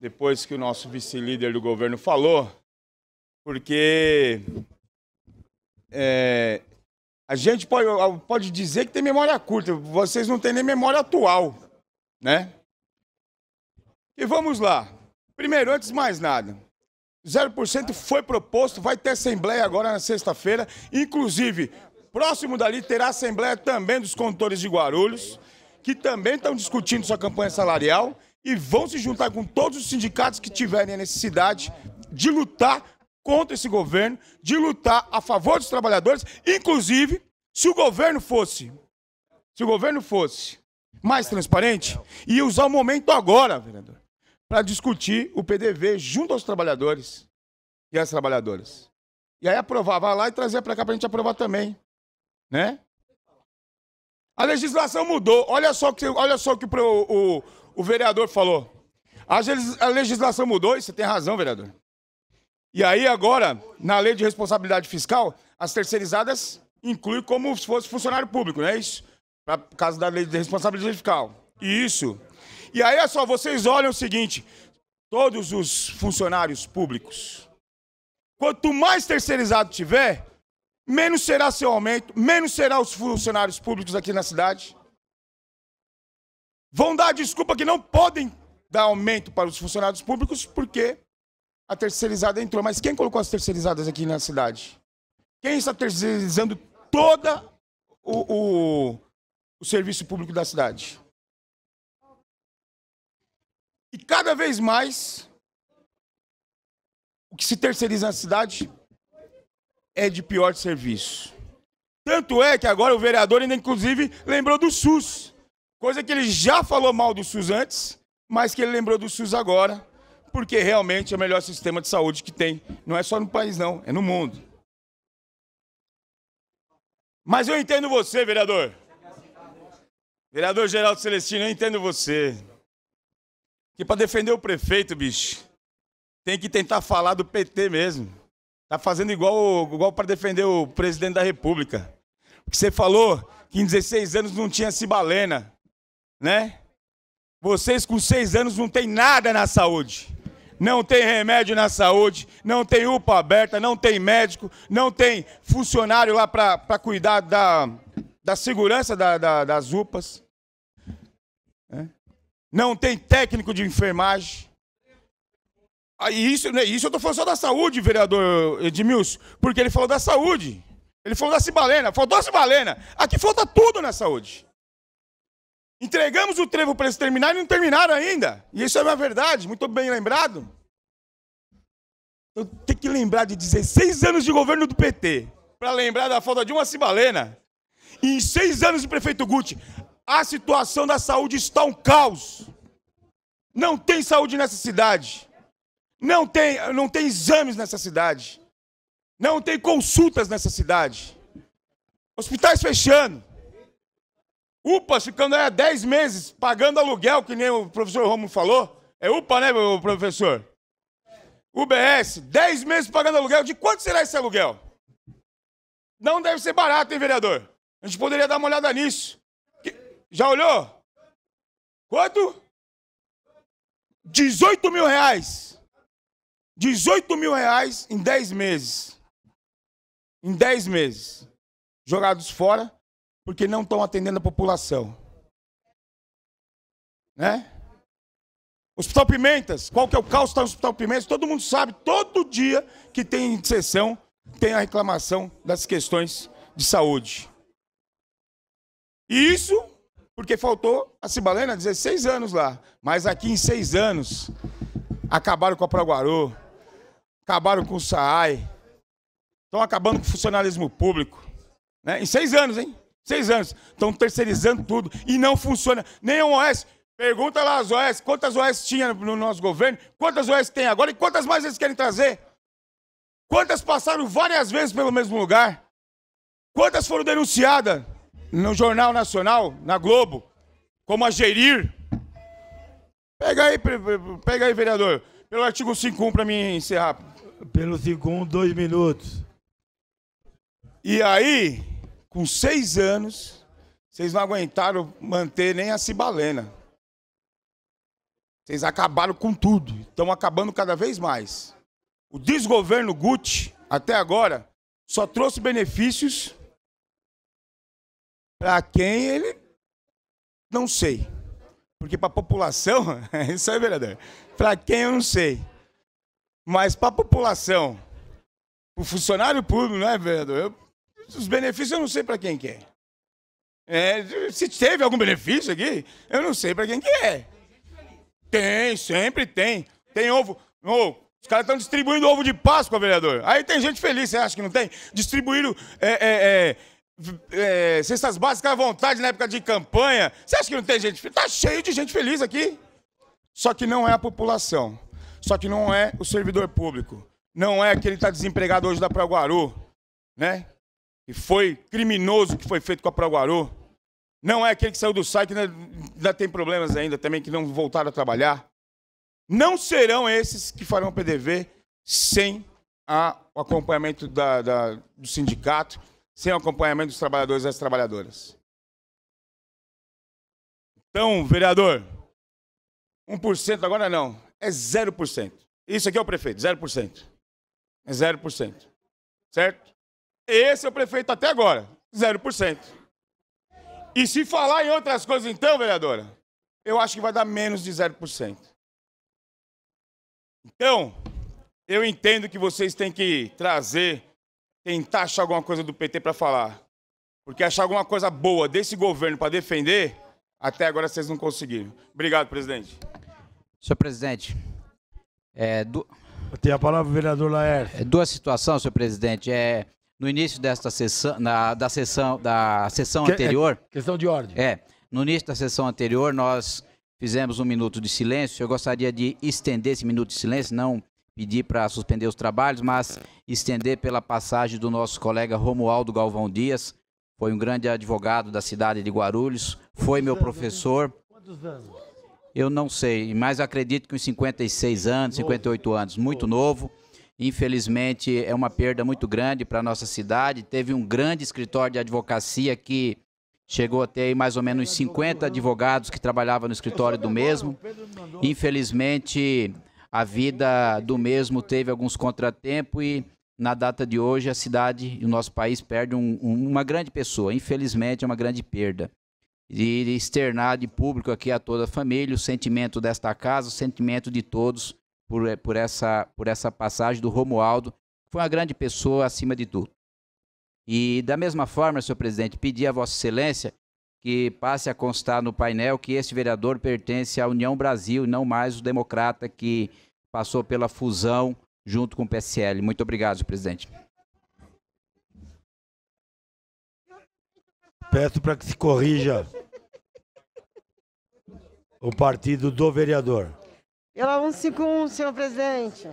S11: depois que o nosso vice-líder do governo falou, porque é, a gente pode, pode dizer que tem memória curta, vocês não têm nem memória atual, né? E vamos lá. Primeiro, antes de mais nada, 0% foi proposto, vai ter assembleia agora na sexta-feira. Inclusive, próximo dali terá assembleia também dos condutores de Guarulhos, que também estão discutindo sua campanha salarial e vão se juntar com todos os sindicatos que tiverem a necessidade de lutar contra esse governo, de lutar a favor dos trabalhadores, inclusive se o governo fosse, se o governo fosse mais transparente e usar o momento agora, vereador para discutir o PDV junto aos trabalhadores e às trabalhadoras. E aí aprovava lá e trazia para cá para a gente aprovar também. Né? A legislação mudou. Olha só que, olha só que o, o, o vereador falou. A, a legislação mudou, e você tem razão, vereador. E aí agora, na lei de responsabilidade fiscal, as terceirizadas incluem como se fosse funcionário público, não é isso? Para caso da lei de responsabilidade fiscal. E isso e aí é só, vocês olham o seguinte: todos os funcionários públicos, quanto mais terceirizado tiver, menos será seu aumento, menos serão os funcionários públicos aqui na cidade. Vão dar desculpa que não podem dar aumento para os funcionários públicos porque a terceirizada entrou. Mas quem colocou as terceirizadas aqui na cidade? Quem está terceirizando toda o, o, o serviço público da cidade? E cada vez mais, o que se terceiriza na cidade é de pior serviço. Tanto é que agora o vereador ainda, inclusive, lembrou do SUS. Coisa que ele já falou mal do SUS antes, mas que ele lembrou do SUS agora, porque realmente é o melhor sistema de saúde que tem. Não é só no país, não, é no mundo. Mas eu entendo você, vereador. Vereador Geraldo Celestino, eu entendo você que para defender o prefeito, bicho, tem que tentar falar do PT mesmo. Tá fazendo igual, igual para defender o presidente da República. Porque você falou que em 16 anos não tinha cibalena, né? Vocês com 6 anos não tem nada na saúde. Não tem remédio na saúde, não tem UPA aberta, não tem médico, não tem funcionário lá para cuidar da, da segurança da, da, das UPAs não tem técnico de enfermagem. Aí ah, isso, né, isso eu estou falando só da saúde, vereador Edmilson, porque ele falou da saúde. Ele falou da Cibalena, faltou a Cibalena. Aqui falta tudo na saúde. Entregamos o trevo para eles terminarem e não terminaram ainda. E isso é uma verdade, muito bem lembrado. Eu tenho que lembrar de 16 anos de governo do PT, para lembrar da falta de uma Cibalena. E em seis anos de prefeito Guti. A situação da saúde está um caos. Não tem saúde nessa cidade. Não tem, não tem exames nessa cidade. Não tem consultas nessa cidade. Hospitais fechando. UPA ficando aí há 10 meses pagando aluguel, que nem o professor Romulo falou. É UPA, né, professor? UBS, 10 meses pagando aluguel. De quanto será esse aluguel? Não deve ser barato, hein, vereador? A gente poderia dar uma olhada nisso. Já olhou? Quanto? 18 mil reais. 18 mil reais em 10 meses. Em 10 meses. Jogados fora porque não estão atendendo a população. Né? Hospital Pimentas, qual que é o caos que está no Hospital Pimentas? Todo mundo sabe, todo dia que tem sessão, tem a reclamação das questões de saúde. E isso porque faltou a Cibalena 16 anos lá. Mas aqui em seis anos, acabaram com a Praguaru, acabaram com o SAAI, estão acabando com o funcionalismo público. Né? Em seis anos, hein? Seis anos. Estão terceirizando tudo e não funciona. Nem um OS. Pergunta lá as OS, quantas OS tinha no nosso governo, quantas OS tem agora e quantas mais eles querem trazer? Quantas passaram várias vezes pelo mesmo lugar? Quantas foram denunciadas? no Jornal Nacional, na Globo, como a gerir. Pega aí, pega aí, vereador. Pelo artigo 5.1 para mim encerrar. Pelo 5.1, dois minutos. E aí, com seis anos, vocês não aguentaram manter nem a Cibalena. Vocês acabaram com tudo. Estão acabando cada vez mais. O desgoverno Gucci, até agora, só trouxe benefícios para quem ele não sei. Porque para a população, *laughs* isso é vereador. Para quem eu não sei. Mas para a população, o funcionário público, não é, vereador? Eu, os benefícios eu não sei para quem que é. é. Se teve algum benefício aqui, eu não sei para quem que é. Tem, sempre tem. Tem ovo. Oh, os caras estão distribuindo ovo de Páscoa, vereador. Aí tem gente feliz, você acha que não tem? Distribuíram. É, é, é é, cestas básicas à vontade na época de campanha. Você acha que não tem gente feliz? Está cheio de gente feliz aqui. Só que não é a população. Só que não é o servidor público. Não é aquele que está desempregado hoje da Praguaru, né? E foi criminoso que foi feito com a Praguaru. Não é aquele que saiu do site e ainda, ainda tem problemas ainda também, que não voltaram a trabalhar. Não serão esses que farão o PDV sem a, o acompanhamento da, da, do sindicato, sem acompanhamento dos trabalhadores e das trabalhadoras. Então, vereador, 1% agora não, é 0%. Isso aqui é o prefeito, 0%. É 0%. Certo? Esse é o prefeito até agora, 0%. E se falar em outras coisas então, vereadora, eu acho que vai dar menos de 0%. Então, eu entendo que vocês têm que trazer tentar achar alguma coisa do PT para falar. Porque achar alguma coisa boa desse governo para defender, até agora vocês não conseguiram. Obrigado, presidente.
S12: Senhor presidente, é, du... tem a palavra o vereador Laerte. É, duas situações, senhor presidente. É, no início desta sessão, na, da sessão, da sessão que, é, anterior. É, questão de ordem. É. No início da sessão anterior, nós fizemos um minuto de silêncio. Eu gostaria de estender esse minuto de silêncio, não pedir para suspender os trabalhos, mas estender pela passagem do nosso colega Romualdo Galvão Dias. Foi um grande advogado da cidade de Guarulhos, foi meu professor. Quantos anos? Eu não sei, mas acredito que uns 56 anos, 58 anos, muito novo. Infelizmente, é uma perda muito grande para a nossa cidade. Teve um grande escritório de advocacia que Chegou a ter mais ou menos 50 advogados que trabalhavam no escritório do mesmo. Infelizmente, a vida do mesmo teve alguns contratempos e na data de hoje a cidade e o nosso país perde um, um, uma grande pessoa. Infelizmente é uma grande perda. E externar de público aqui a toda a família o sentimento desta casa, o sentimento de todos por, eh, por, essa, por essa passagem do Romualdo, que foi uma grande pessoa acima de tudo. E da mesma forma, senhor presidente, pedir a Vossa Excelência que passe a constar no painel que este vereador pertence à União Brasil, não mais o democrata que passou pela fusão junto com o PSL. Muito obrigado, presidente.
S1: Peço para que se corrija o partido do vereador.
S13: Pela 151, senhor presidente.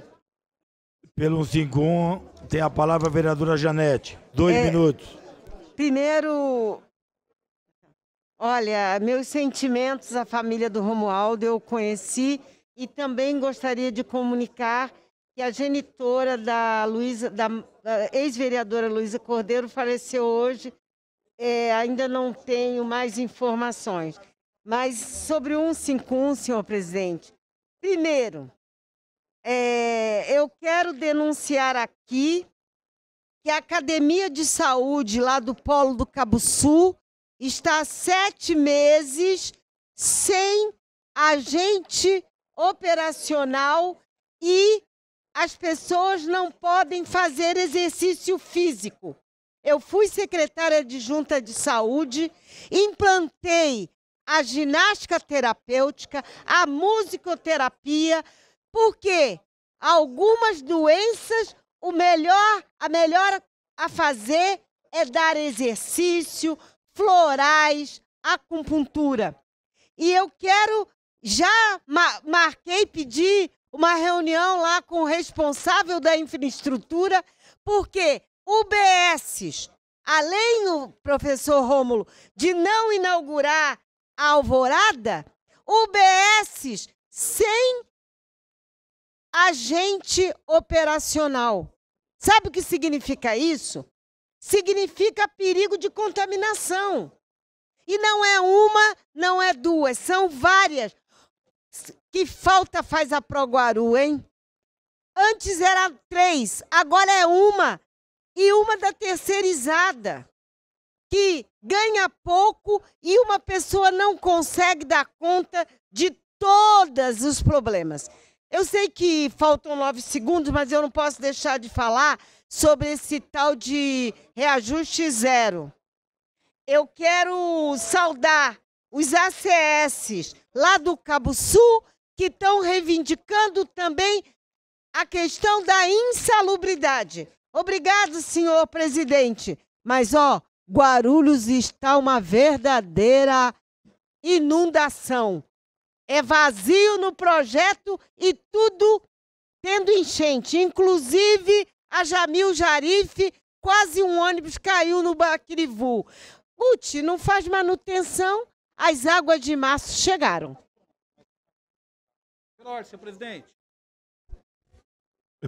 S1: Pelo 151, tem a palavra a vereadora Janete. Dois é, minutos.
S13: Primeiro, Olha, meus sentimentos à família do Romualdo, eu conheci e também gostaria de comunicar que a genitora da Luísa, da, da ex-vereadora Luísa Cordeiro faleceu hoje. É, ainda não tenho mais informações. Mas sobre o 151, senhor presidente, primeiro, é, eu quero denunciar aqui que a Academia de Saúde lá do Polo do Cabo Sul está sete meses sem agente operacional e as pessoas não podem fazer exercício físico. Eu fui secretária de junta de saúde, implantei a ginástica terapêutica, a musicoterapia, porque algumas doenças o melhor, a melhor a fazer é dar exercício, florais, acupuntura. E eu quero, já marquei pedir uma reunião lá com o responsável da infraestrutura, porque UBSs, além o professor Rômulo de não inaugurar a Alvorada, UBSs sem agente operacional. Sabe o que significa isso? significa perigo de contaminação. E não é uma, não é duas, são várias. Que falta faz a Proguaru, hein? Antes era três, agora é uma. E uma da terceirizada, que ganha pouco e uma pessoa não consegue dar conta de todos os problemas. Eu sei que faltam nove segundos, mas eu não posso deixar de falar sobre esse tal de reajuste zero. Eu quero saudar os ACS lá do Cabo Sul que estão reivindicando também a questão da insalubridade. Obrigado, senhor presidente. Mas ó, Guarulhos está uma verdadeira inundação. É vazio no projeto e tudo tendo enchente, inclusive a Jamil Jarife, quase um ônibus caiu no Baquirivu. Guti, não faz manutenção, as águas de março chegaram.
S3: Pela ordem, senhor presidente.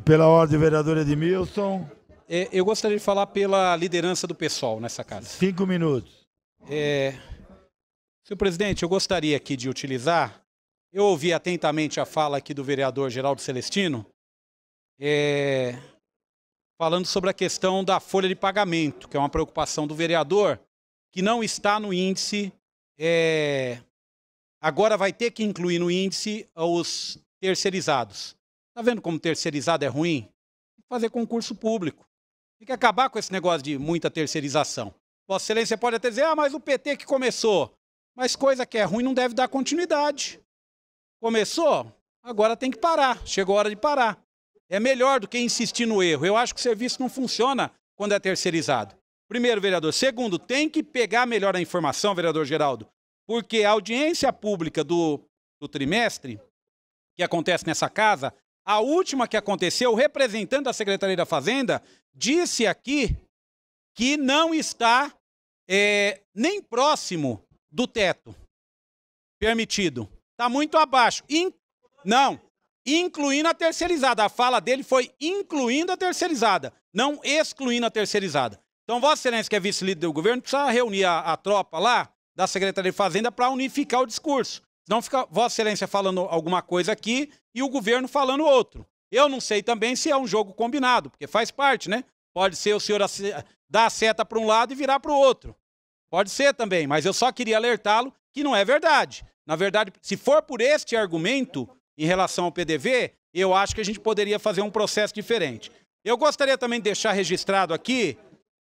S1: Pela ordem, vereador Edmilson.
S3: É, eu gostaria de falar pela liderança do pessoal nessa casa.
S1: Cinco minutos.
S3: É, senhor presidente, eu gostaria aqui de utilizar. Eu ouvi atentamente a fala aqui do vereador Geraldo Celestino. É, falando sobre a questão da folha de pagamento, que é uma preocupação do vereador, que não está no índice. É... Agora vai ter que incluir no índice os terceirizados. Está vendo como terceirizado é ruim? Tem que fazer concurso público. Tem que acabar com esse negócio de muita terceirização. Vossa Excelência pode até dizer, ah, mas o PT que começou. Mas coisa que é ruim não deve dar continuidade. Começou, agora tem que parar. Chegou a hora de parar. É melhor do que insistir no erro. Eu acho que o serviço não funciona quando é terceirizado. Primeiro, vereador. Segundo, tem que pegar melhor a informação, vereador Geraldo, porque a audiência pública do, do trimestre, que acontece nessa casa, a última que aconteceu, o representante da Secretaria da Fazenda disse aqui que não está é, nem próximo do teto permitido. Está muito abaixo. In... Não, incluindo a terceirizada. A fala dele foi incluindo a terceirizada, não excluindo a terceirizada. Então, Vossa Excelência, que é vice-líder do governo, precisa reunir a, a tropa lá da Secretaria de Fazenda para unificar o discurso. Não fica Vossa Excelência falando alguma coisa aqui e o governo falando outro. Eu não sei também se é um jogo combinado, porque faz parte, né? Pode ser o senhor dar a seta para um lado e virar para o outro. Pode ser também, mas eu só queria alertá-lo que não é verdade. Na verdade, se for por este argumento, em relação ao PDV, eu acho que a gente poderia fazer um processo diferente. Eu gostaria também de deixar registrado aqui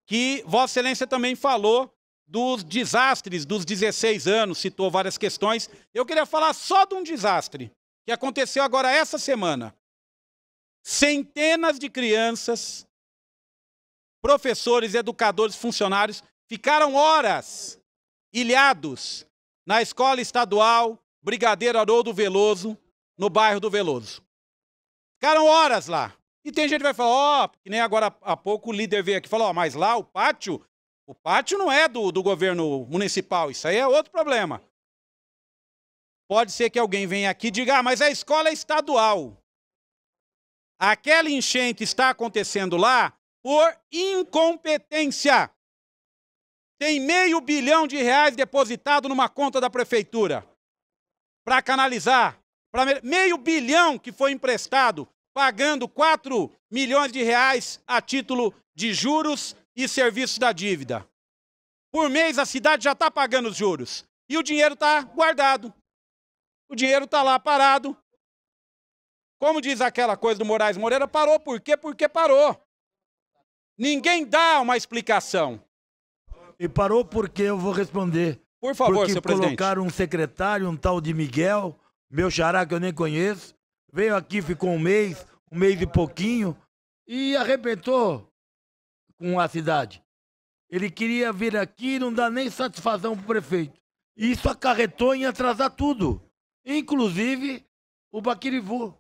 S3: que Vossa Excelência também falou dos desastres dos 16 anos, citou várias questões. Eu queria falar só de um desastre que aconteceu agora essa semana. Centenas de crianças, professores, educadores, funcionários ficaram horas ilhados na escola estadual Brigadeiro Haroldo Veloso, no bairro do Veloso. Ficaram horas lá. E tem gente que vai falar, ó, oh, que nem agora há pouco o líder veio aqui e falou, ó, oh, mas lá o pátio, o pátio não é do, do governo municipal, isso aí é outro problema. Pode ser que alguém venha aqui e diga, ah, mas a escola é estadual. Aquela enchente está acontecendo lá por incompetência. Tem meio bilhão de reais depositado numa conta da prefeitura para canalizar para meio bilhão que foi emprestado, pagando 4 milhões de reais a título de juros e serviços da dívida. Por mês a cidade já está pagando os juros e o dinheiro está guardado. O dinheiro está lá parado. Como diz aquela coisa do Moraes Moreira, parou por quê? Porque parou. Ninguém dá uma explicação. E parou porque eu
S1: vou responder.
S3: Por favor, porque senhor presidente. Porque
S1: colocaram um secretário, um tal de Miguel, meu xará que eu nem conheço, veio aqui, ficou um mês, um mês e pouquinho, e arrebentou com a cidade. Ele queria vir aqui e não dá nem satisfação para o prefeito. Isso acarretou em atrasar tudo, inclusive o Baquirivu.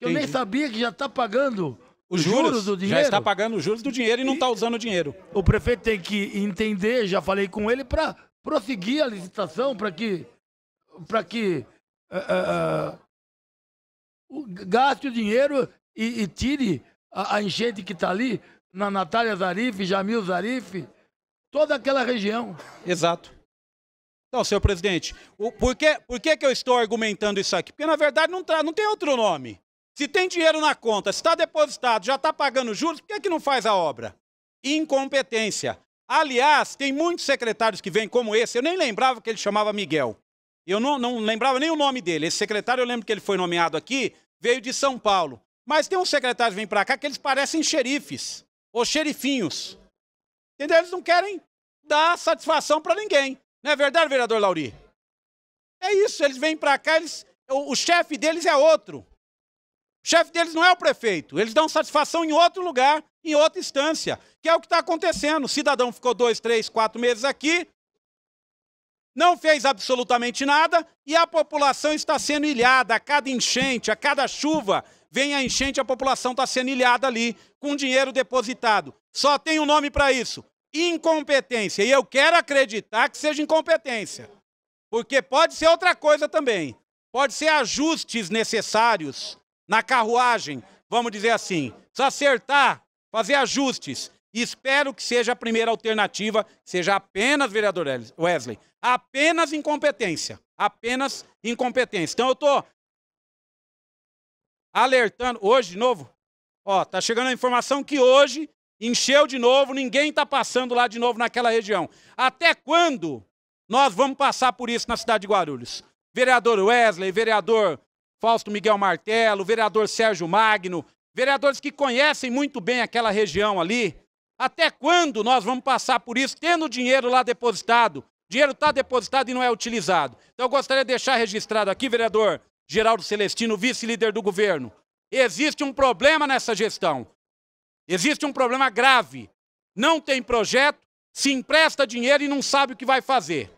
S1: Eu Entendi. nem sabia que já está pagando os juros, juros, do dinheiro. Já está pagando os juros do dinheiro e, e não está usando o dinheiro. O prefeito tem que entender, já falei com ele, para prosseguir a licitação, para que, que uh, uh, gaste o dinheiro e, e tire a, a, enchente que está ali, na Natália Zarif, Jamil
S3: Zarif, toda aquela região. Exato. Então, senhor presidente, o, por, que, por que, que eu estou argumentando isso aqui? Porque, na verdade, não, tá, não tem outro nome. Se tem dinheiro na conta, se está depositado, já está pagando juros, por que, que não faz a obra? Incompetência. Aliás, tem muitos secretários que vêm como esse, eu nem lembrava que ele chamava Miguel. Eu não, não lembrava nem o nome dele. Esse secretário, eu lembro que ele foi nomeado aqui, veio de São Paulo. Mas tem um secretário que vem para cá que eles parecem xerifes ou xerifinhos. Entendeu? Eles não querem dar satisfação para ninguém. Não é verdade, vereador Lauri? É isso, eles vêm para cá, eles, o, o chefe deles é outro. O chefe deles não é o prefeito. Eles dão satisfação em outro lugar, em outra instância, que é o que está acontecendo. O cidadão ficou dois, três, quatro meses aqui, não fez absolutamente nada e a população está sendo ilhada. A cada enchente, a cada chuva, vem a enchente, a população está sendo ilhada ali com dinheiro depositado. Só tem um nome para isso: incompetência. E eu quero acreditar que seja incompetência. Porque pode ser outra coisa também. Pode ser ajustes necessários na carruagem, vamos dizer assim. Precisa acertar, fazer ajustes espero que seja a primeira alternativa, seja apenas, vereador Wesley, apenas incompetência. Apenas incompetência. Então eu estou alertando hoje de novo. Ó, tá chegando a informação que hoje encheu de novo, ninguém está passando lá de novo naquela região. Até quando nós vamos passar por isso na cidade de Guarulhos? Vereador Wesley, vereador Fausto Miguel Martelo, vereador Sérgio Magno, vereadores que conhecem muito bem aquela região ali, até quando nós vamos passar por isso, tendo o dinheiro lá depositado? dinheiro está depositado e não é utilizado. Então eu gostaria de deixar registrado aqui, vereador Geraldo Celestino, vice-líder do governo. Existe um problema nessa gestão. Existe um problema grave. Não tem projeto, se empresta dinheiro e não sabe o que vai fazer.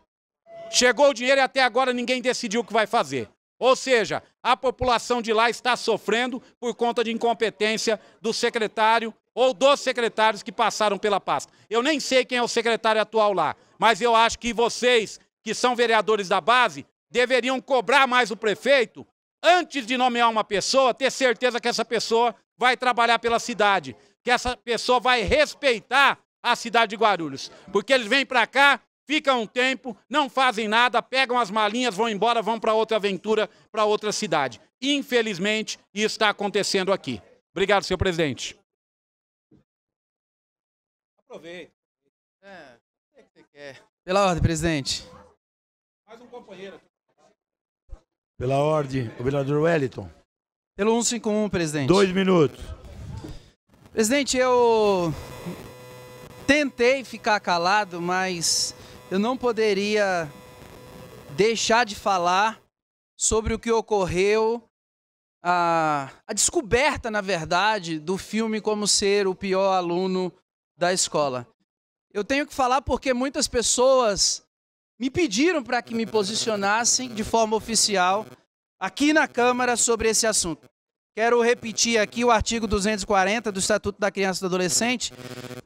S3: Chegou o dinheiro e até agora ninguém decidiu o que vai fazer. Ou seja, a população de lá está sofrendo por conta de incompetência do secretário ou dos secretários que passaram pela pasta. Eu nem sei quem é o secretário atual lá, mas eu acho que vocês, que são vereadores da base, deveriam cobrar mais o prefeito antes de nomear uma pessoa, ter certeza que essa pessoa vai trabalhar pela cidade, que essa pessoa vai respeitar a cidade de Guarulhos. Porque eles vêm para cá, ficam um tempo, não fazem nada, pegam as malinhas, vão embora, vão para outra aventura, para outra cidade. Infelizmente, isso está acontecendo aqui. Obrigado, senhor presidente. Aproveita. É, o que você quer.
S10: Pela ordem, presidente.
S3: Mais um companheiro aqui.
S1: Pela ordem, o vereador Wellington.
S14: Pelo 151, presidente. Dois minutos. Presidente, eu tentei ficar calado, mas eu não poderia deixar de falar sobre o que ocorreu, a, a descoberta, na verdade, do filme Como Ser o Pior Aluno da escola. Eu tenho que falar porque muitas pessoas me pediram para que me posicionassem de forma oficial aqui na Câmara sobre esse assunto. Quero repetir aqui o artigo 240 do Estatuto da Criança e do Adolescente,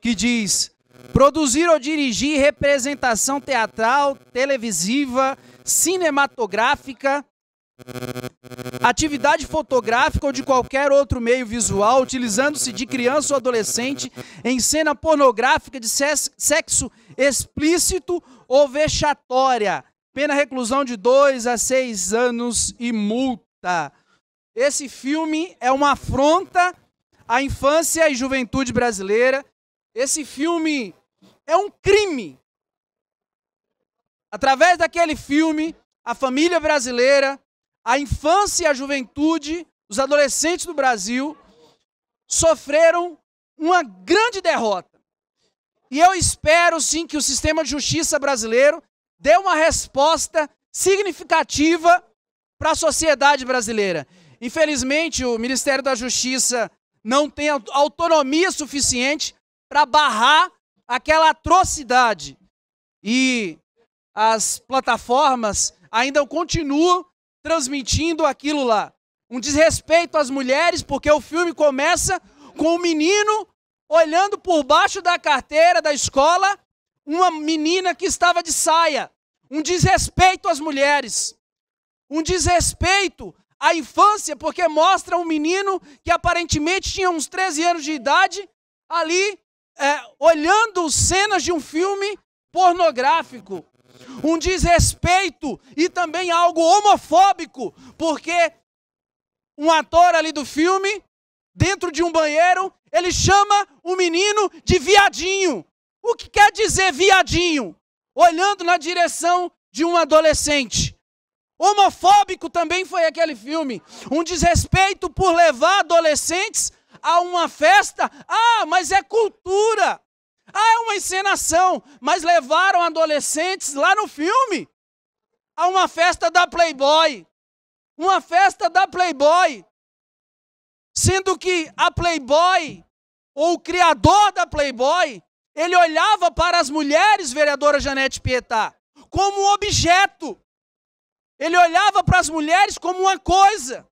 S14: que diz: produzir ou dirigir representação teatral, televisiva, cinematográfica, atividade fotográfica ou de qualquer outro meio visual, utilizando-se de criança ou adolescente em cena pornográfica de sexo explícito ou vexatória. Pena reclusão de 2 a 6 anos e multa. Esse filme é uma afronta à infância e juventude brasileira. Esse filme é um crime. Através daquele filme, a família brasileira a infância e a juventude, os adolescentes do Brasil, sofreram uma grande derrota. E eu espero sim que o sistema de justiça brasileiro dê uma resposta significativa para a sociedade brasileira. Infelizmente, o Ministério da Justiça não tem autonomia suficiente para barrar aquela atrocidade. E as plataformas ainda continuam transmitindo aquilo lá. Um desrespeito às mulheres, porque o filme começa com o um menino olhando por baixo da carteira da escola uma menina que estava de saia. Um desrespeito às mulheres. Um desrespeito à infância, porque mostra um menino que aparentemente tinha uns 13 anos de idade ali é, olhando cenas de um filme pornográfico um desrespeito e também algo homofóbico, porque um ator ali do filme, dentro de um banheiro, ele chama o menino de viadinho. O que quer dizer viadinho? Olhando na direção de um adolescente. Homofóbico também foi aquele filme. Um desrespeito por levar adolescentes a uma festa. Ah, mas é cultura. Ah, é uma encenação, mas levaram adolescentes lá no filme a uma festa da Playboy. Uma festa da Playboy. Sendo que a Playboy, ou o criador da Playboy, ele olhava para as mulheres, vereadora Janete Pietá, como um objeto. Ele olhava para as mulheres como uma coisa.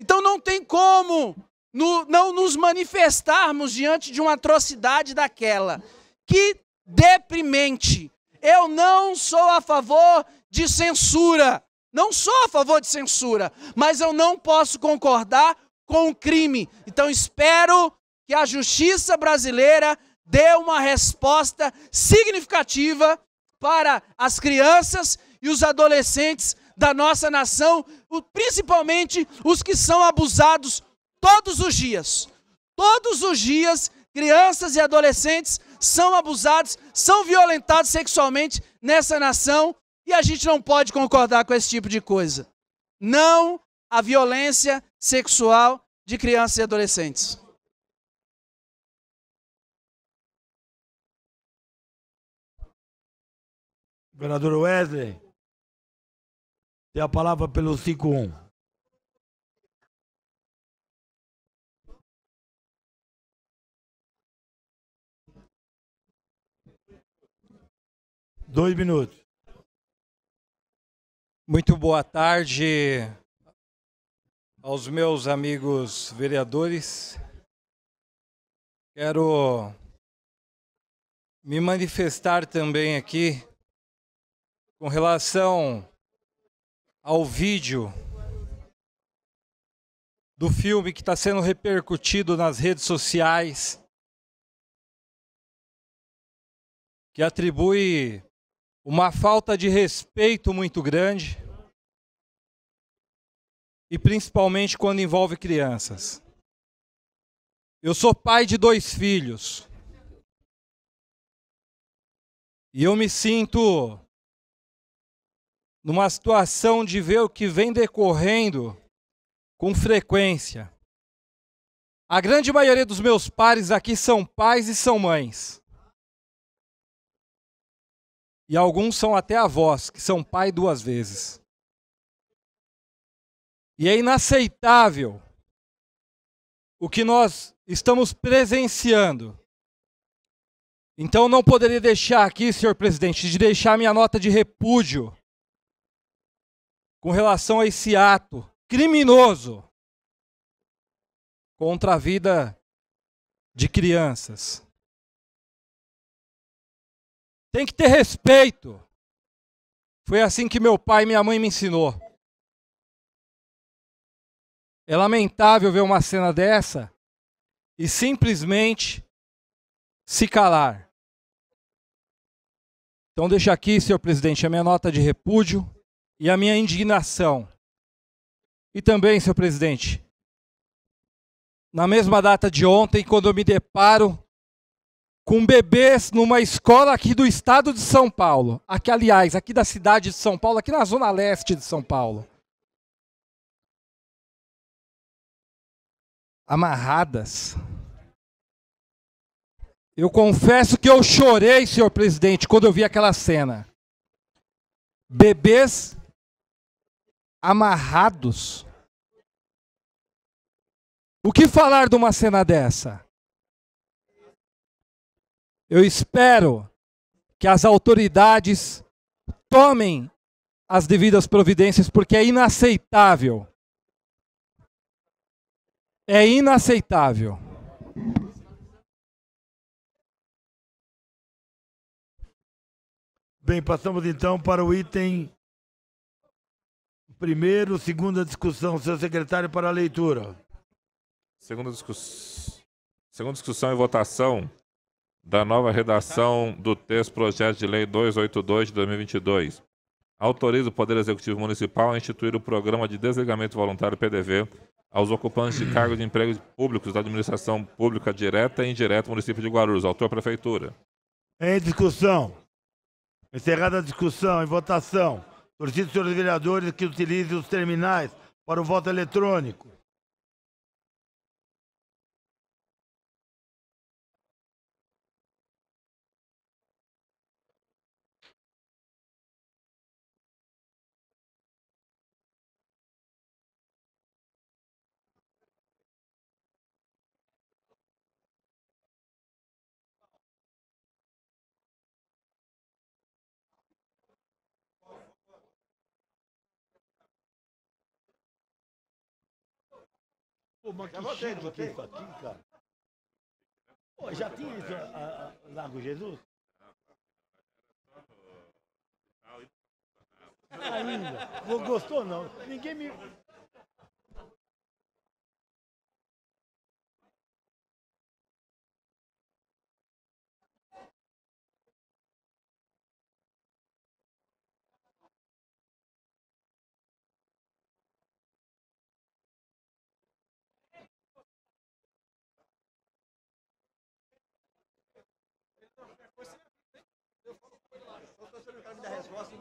S14: Então não tem como no, não nos manifestarmos diante de uma atrocidade daquela. Que deprimente. Eu não sou a favor de censura. Não sou a favor de censura, mas eu não posso concordar com o crime. Então espero que a justiça brasileira dê uma resposta significativa para as crianças e os adolescentes da nossa nação, principalmente os que são abusados Todos os dias. Todos os dias, crianças e adolescentes são abusados, são violentados sexualmente nessa nação e a gente não pode concordar com esse tipo de coisa. Não a violência sexual
S10: de crianças e adolescentes. Governador Wesley, tem a palavra pelo 51.
S2: Dois minutos.
S15: Muito boa tarde aos meus amigos vereadores. Quero me manifestar também aqui com relação ao vídeo do filme que está sendo repercutido nas redes sociais, que atribui uma falta de respeito muito grande, e principalmente quando envolve crianças. Eu sou pai de dois filhos. E eu me sinto numa situação de ver o que vem decorrendo com frequência. A grande maioria dos meus pares aqui são pais e são mães. E alguns são até avós, que são pai duas vezes. E é inaceitável o que nós estamos presenciando. Então não poderia deixar aqui, senhor presidente, de deixar minha nota de repúdio com relação a esse ato criminoso contra a vida de crianças. Tem que ter respeito. Foi assim que meu pai e minha mãe me ensinou. É lamentável ver uma cena dessa e simplesmente se calar. Então deixa aqui, senhor presidente, a minha nota de repúdio e a minha indignação. E também, senhor presidente, na mesma data de ontem, quando eu me deparo com bebês numa escola aqui do estado de São Paulo. Aqui, aliás, aqui da cidade de São Paulo, aqui na zona leste de São Paulo. Amarradas. Eu confesso que eu chorei, senhor presidente, quando eu vi aquela cena. Bebês amarrados. O que falar de uma cena dessa? Eu espero que as autoridades tomem as devidas providências, porque é inaceitável. É inaceitável.
S1: Bem, passamos então para o item primeiro, segunda discussão. Seu secretário para a leitura.
S9: Segunda, segunda discussão e votação da nova redação do texto Projeto de Lei 282 de 2022. Autoriza o Poder Executivo Municipal a instituir o programa de desligamento voluntário PDV aos ocupantes de cargos de empregos públicos da administração pública direta e indireta do município de Guarulhos. Autor Prefeitura.
S1: Em é discussão. Encerrada a discussão, em votação. Torcido, senhores vereadores, que utilizem os terminais para o voto eletrônico.
S2: Pô, mas que cheiro que isso aqui, cara. Pô, já tinha isso a, a, Largo Jesus? Ainda. Não gostou não. Ninguém me. da resposta.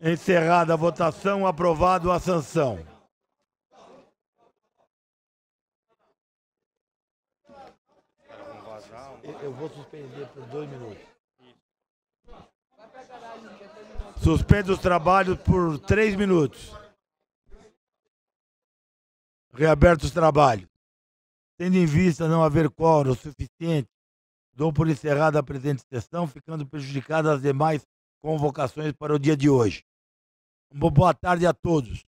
S1: Encerrada a votação, aprovado a sanção. eu vou suspender por dois minutos. Suspendo os trabalhos por três minutos. Reaberto os trabalhos. Tendo em vista não haver quórum suficiente, dou por encerrada a presente sessão, ficando prejudicadas as demais convocações para o dia de hoje.
S10: Uma boa tarde a todos.